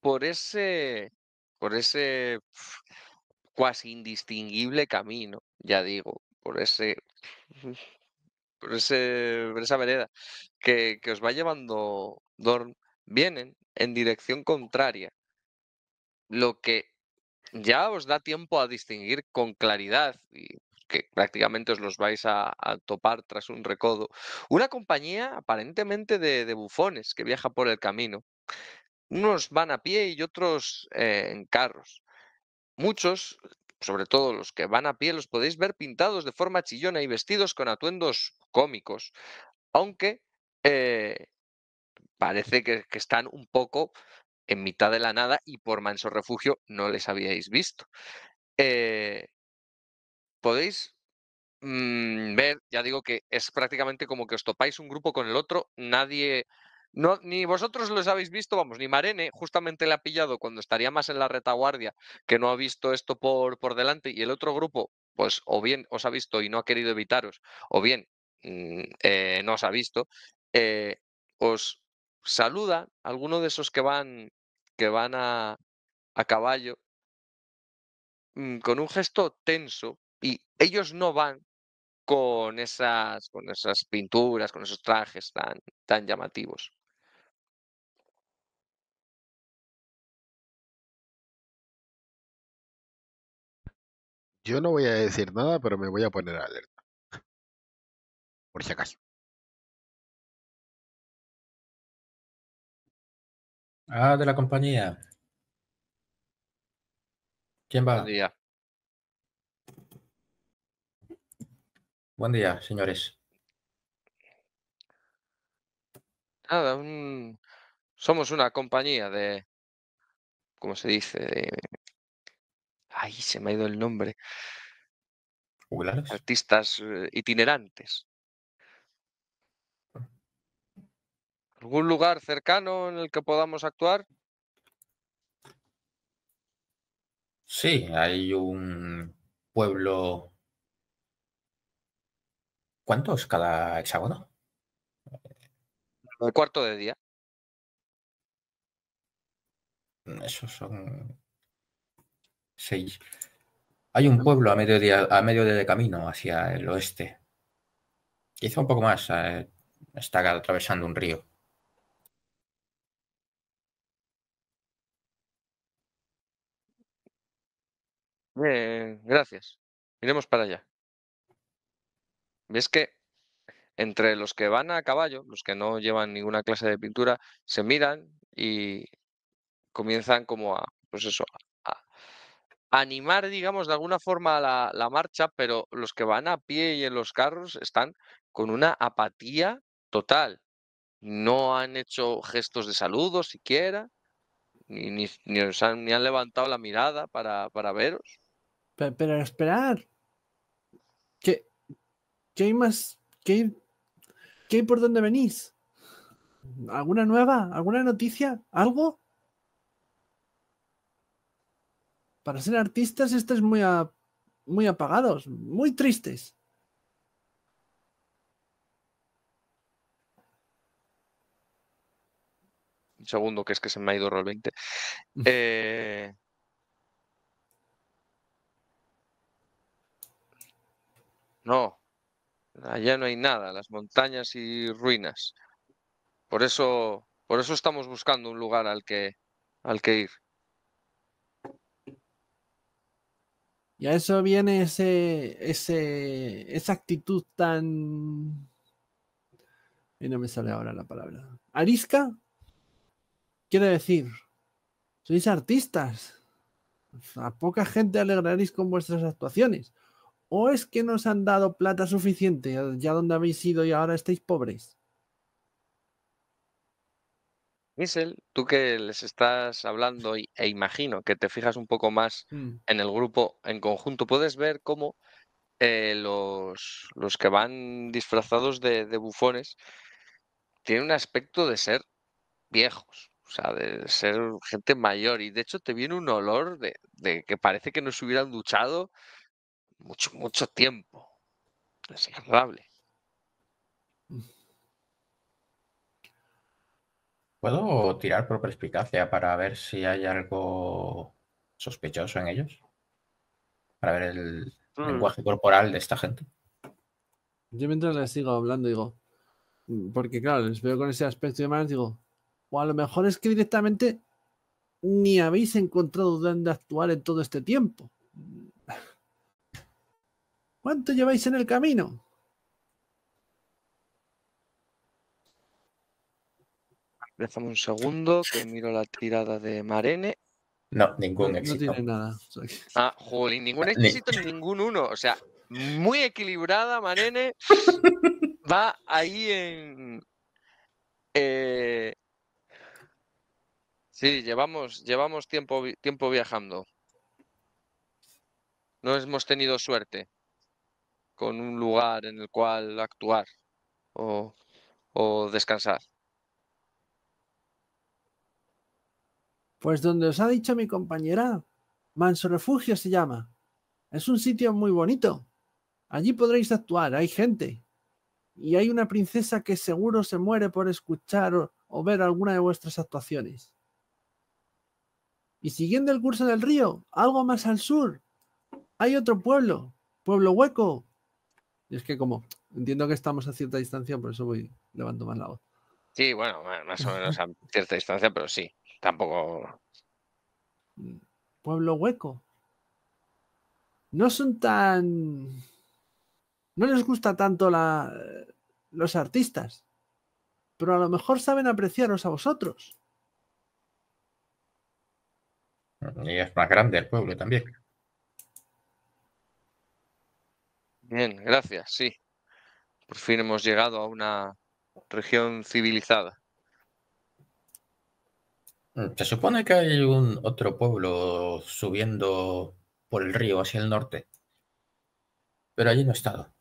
Por ese, por ese cuasi indistinguible camino, ya digo, por ese por, ese, por esa vereda que, que, os va llevando vienen en dirección contraria, lo que ya os da tiempo a distinguir con claridad y que prácticamente os los vais a, topar tras un recodo. Una compañía aparentemente de, bufones que viaja por el camino. Unos van a pie y otros eh, en carros. Muchos, sobre todo los que van a pie, los podéis ver pintados de forma chillona y vestidos con atuendos cómicos, aunque eh, parece que, están un poco en mitad de la nada y por manso refugio no les habíais visto. Eh, podéis mm, ver, ya digo que es prácticamente como que os topáis un grupo con el otro, nadie... No, ni vosotros los habéis visto, vamos, ni Marene justamente le ha pillado cuando estaría más en la retaguardia, que no ha visto esto por, por delante, y el otro grupo, pues o bien os ha visto y no ha querido evitaros, o bien mm, eh, no os ha visto, eh, os, Saluda a alguno de esos que van, que van a, a caballo mm, con un gesto tenso y ellos no van con esas, con esas pinturas, con esos trajes tan, tan llamativos. Yo no voy a decir nada, pero me voy a poner alerta. Por si acaso. Ah, de la compañía. ¿Quién va? Buen día. Buen día, señores. Nada, somos una compañía de, ¿cómo se dice? Ahí Ay, se me ha ido el nombre. Artistas eh, itinerantes. ¿Algún lugar cercano en el que podamos actuar? Sí, hay un pueblo. ¿Cuántos cada hexágono? El cuarto de día. Esos son seis. Hay un pueblo a medio, día, a medio de camino hacia el oeste. Quizá un poco más. Eh, está atravesando un río. Bien, gracias. Iremos para allá. ¿Ves que entre los que van a caballo, los que no llevan ninguna clase de pintura, se miran y comienzan como a, pues eso, a, animar, digamos, de alguna forma la, la, marcha, pero los que van a pie y en los carros están con una apatía total. No han hecho gestos de saludo siquiera, ni, han, levantado la mirada para, para veros. Pero, esperar. ¿Qué, ¿Qué, hay más? ¿Qué, hay por dónde venís? ¿Alguna nueva? ¿Alguna noticia? ¿Algo? Para ser artistas, es muy, muy apagados, muy tristes. Un segundo, que es que se me ha ido realmente... 20. Eh, No, allá no hay nada, las montañas y ruinas. Por eso, por eso estamos buscando un lugar al que, al que ir. Y a eso viene ese, ese, esa actitud tan... Y no me sale ahora la palabra. Arisca quiere decir, sois artistas. A poca gente alegraréis con vuestras actuaciones. ¿O es que nos han dado plata suficiente ya donde habéis ido y ahora estáis pobres? Misel, tú que les estás hablando y, e imagino que te fijas un poco más mm. en el grupo en conjunto, puedes ver cómo eh, los, que van disfrazados de, bufones tienen un aspecto de ser viejos, o sea, de ser gente mayor y de hecho te viene un olor de, de que parece que no se hubieran duchado mucho, mucho tiempo. Desagradable. ¿Puedo tirar por perspicacia para ver si hay algo sospechoso en ellos? Para ver el mm. lenguaje corporal de esta gente. Yo mientras les sigo hablando, digo, mm, porque claro, les veo con ese aspecto y demás, digo, o a lo mejor es que directamente ni habéis encontrado dónde actuar en todo este tiempo. ¿Cuánto lleváis en el camino? Déjame un segundo que miro la tirada de Marene. No, ningún éxito. No tiene nada. Ah, ningún éxito, Ni... ningún uno. O sea, muy equilibrada, Marene. Va ahí en. Eh, sí, llevamos, llevamos tiempo, tiempo viajando. No hemos tenido suerte con un lugar en el cual actuar o, descansar. Pues donde os ha dicho mi compañera, Manso Refugio se llama. Es un sitio muy bonito. Allí podréis actuar, hay gente. Y hay una princesa que seguro se muere por escuchar o, o ver alguna de vuestras actuaciones. Y siguiendo el curso del río, algo más al sur, hay otro pueblo, Pueblo Hueco, y es que como entiendo que estamos a cierta distancia, por eso voy levanto más la voz. Sí, bueno, más o menos a cierta distancia, pero sí, tampoco. Mm, pueblo hueco. No son tan. No les gusta tanto la... los artistas, pero a lo mejor saben apreciaros a vosotros. Y es más grande el pueblo también. Bien, gracias, sí. Por fin hemos llegado a una región civilizada. Mm, se supone que hay un otro pueblo subiendo por el río hacia el norte. Pero allí no he estado.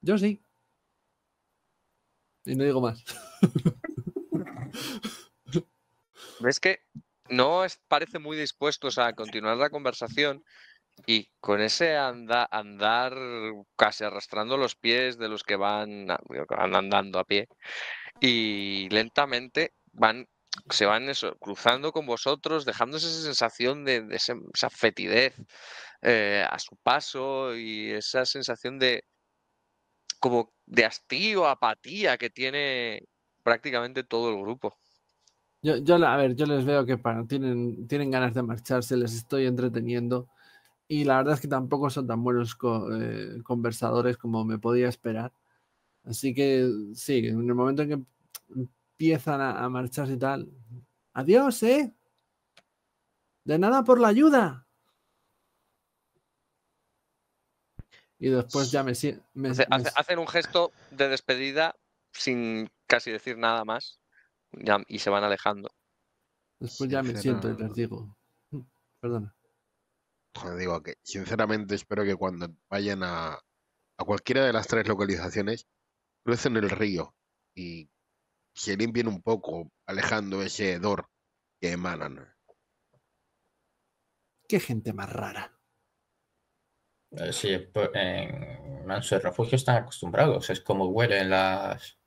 Yo sí. Y no digo más. ¿Ves que no es, parece muy dispuestos a continuar la conversación? Y con ese andar casi arrastrando los pies de los que van, andando a pie y lentamente van se van cruzando con vosotros, dejándose esa sensación de, esa fetidez eh, a su paso y esa sensación de como de hastío, apatía que tiene prácticamente todo el grupo. Yo, yo a ver, yo les veo que para, tienen, tienen ganas de marcharse, les estoy entreteniendo y la verdad es que tampoco son tan buenos eh, conversadores como me podía esperar. Así que sí, en el momento en que empiezan a, marcharse y tal, adiós, ¿eh? De nada por la ayuda. Y después ya me... siento. Hacen un gesto de despedida sin casi decir nada más y se van alejando. Después ya me siento y les digo, perdona digo que sinceramente espero que cuando vayan a, cualquiera de las tres localizaciones, crucen el río y se limpien un poco, alejando ese hedor que emanan. Qué gente más rara. Sí, en Manso Refugio están acostumbrados. Es como huelen las,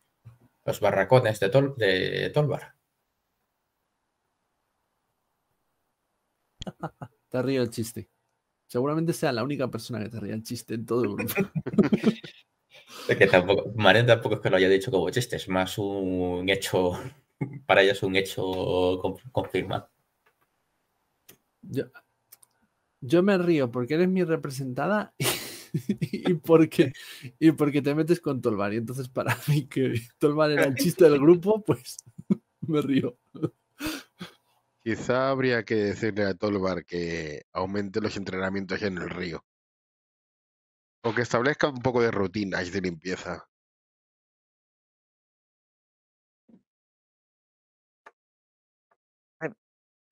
los barracones de, Tol, de Tolbar. Te río el chiste. Seguramente sea la única persona que te ría el chiste en todo el grupo. que tampoco, es que lo haya dicho como chiste, es más un hecho, para ella es un hecho confirmado. Yo, me río porque eres mi representada y, porque, y porque te metes con Tolvar. Y entonces para mí que Tolvar era el chiste del grupo, pues me río. Quizá habría que decirle a Tolvar que aumente los entrenamientos en el río. O que establezca un poco de rutinas de limpieza.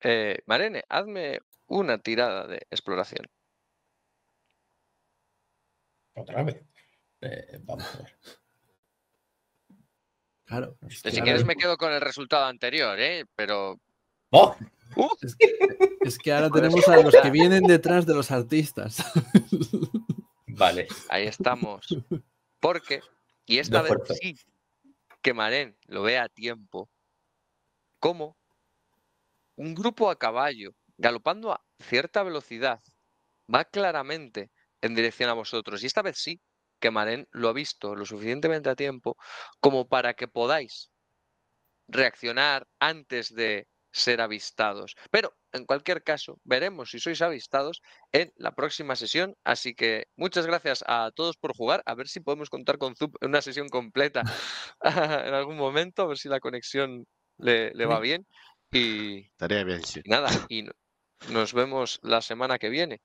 Eh, Marene, hazme una tirada de exploración. Otra vez. Eh, vamos a ver. Claro. si quieres me quedo con el resultado anterior, ¿eh? Pero es, que ahora tenemos a los que vienen detrás de los artistas. Vale. Ahí estamos. Porque, y esta vez sí, que Marén lo ve a tiempo, como un grupo a caballo, galopando a cierta velocidad, va claramente en dirección a vosotros. Y esta vez sí, que Marén lo ha visto lo suficientemente a tiempo como para que podáis reaccionar antes de ser avistados. Pero en cualquier caso, veremos si sois avistados en la próxima sesión. Así que muchas gracias a todos por jugar. A ver si podemos contar con en una sesión completa en algún momento, a ver si la conexión le, va bien. Y, Estaría bien, sí. nada, y nos vemos la semana que viene.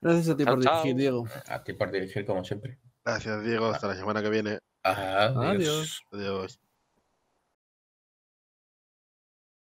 Gracias a ti por dirigir, Diego. A ti por dirigir, como siempre. Gracias, Diego. Ah. Hasta la semana que viene. Adiós. Adiós.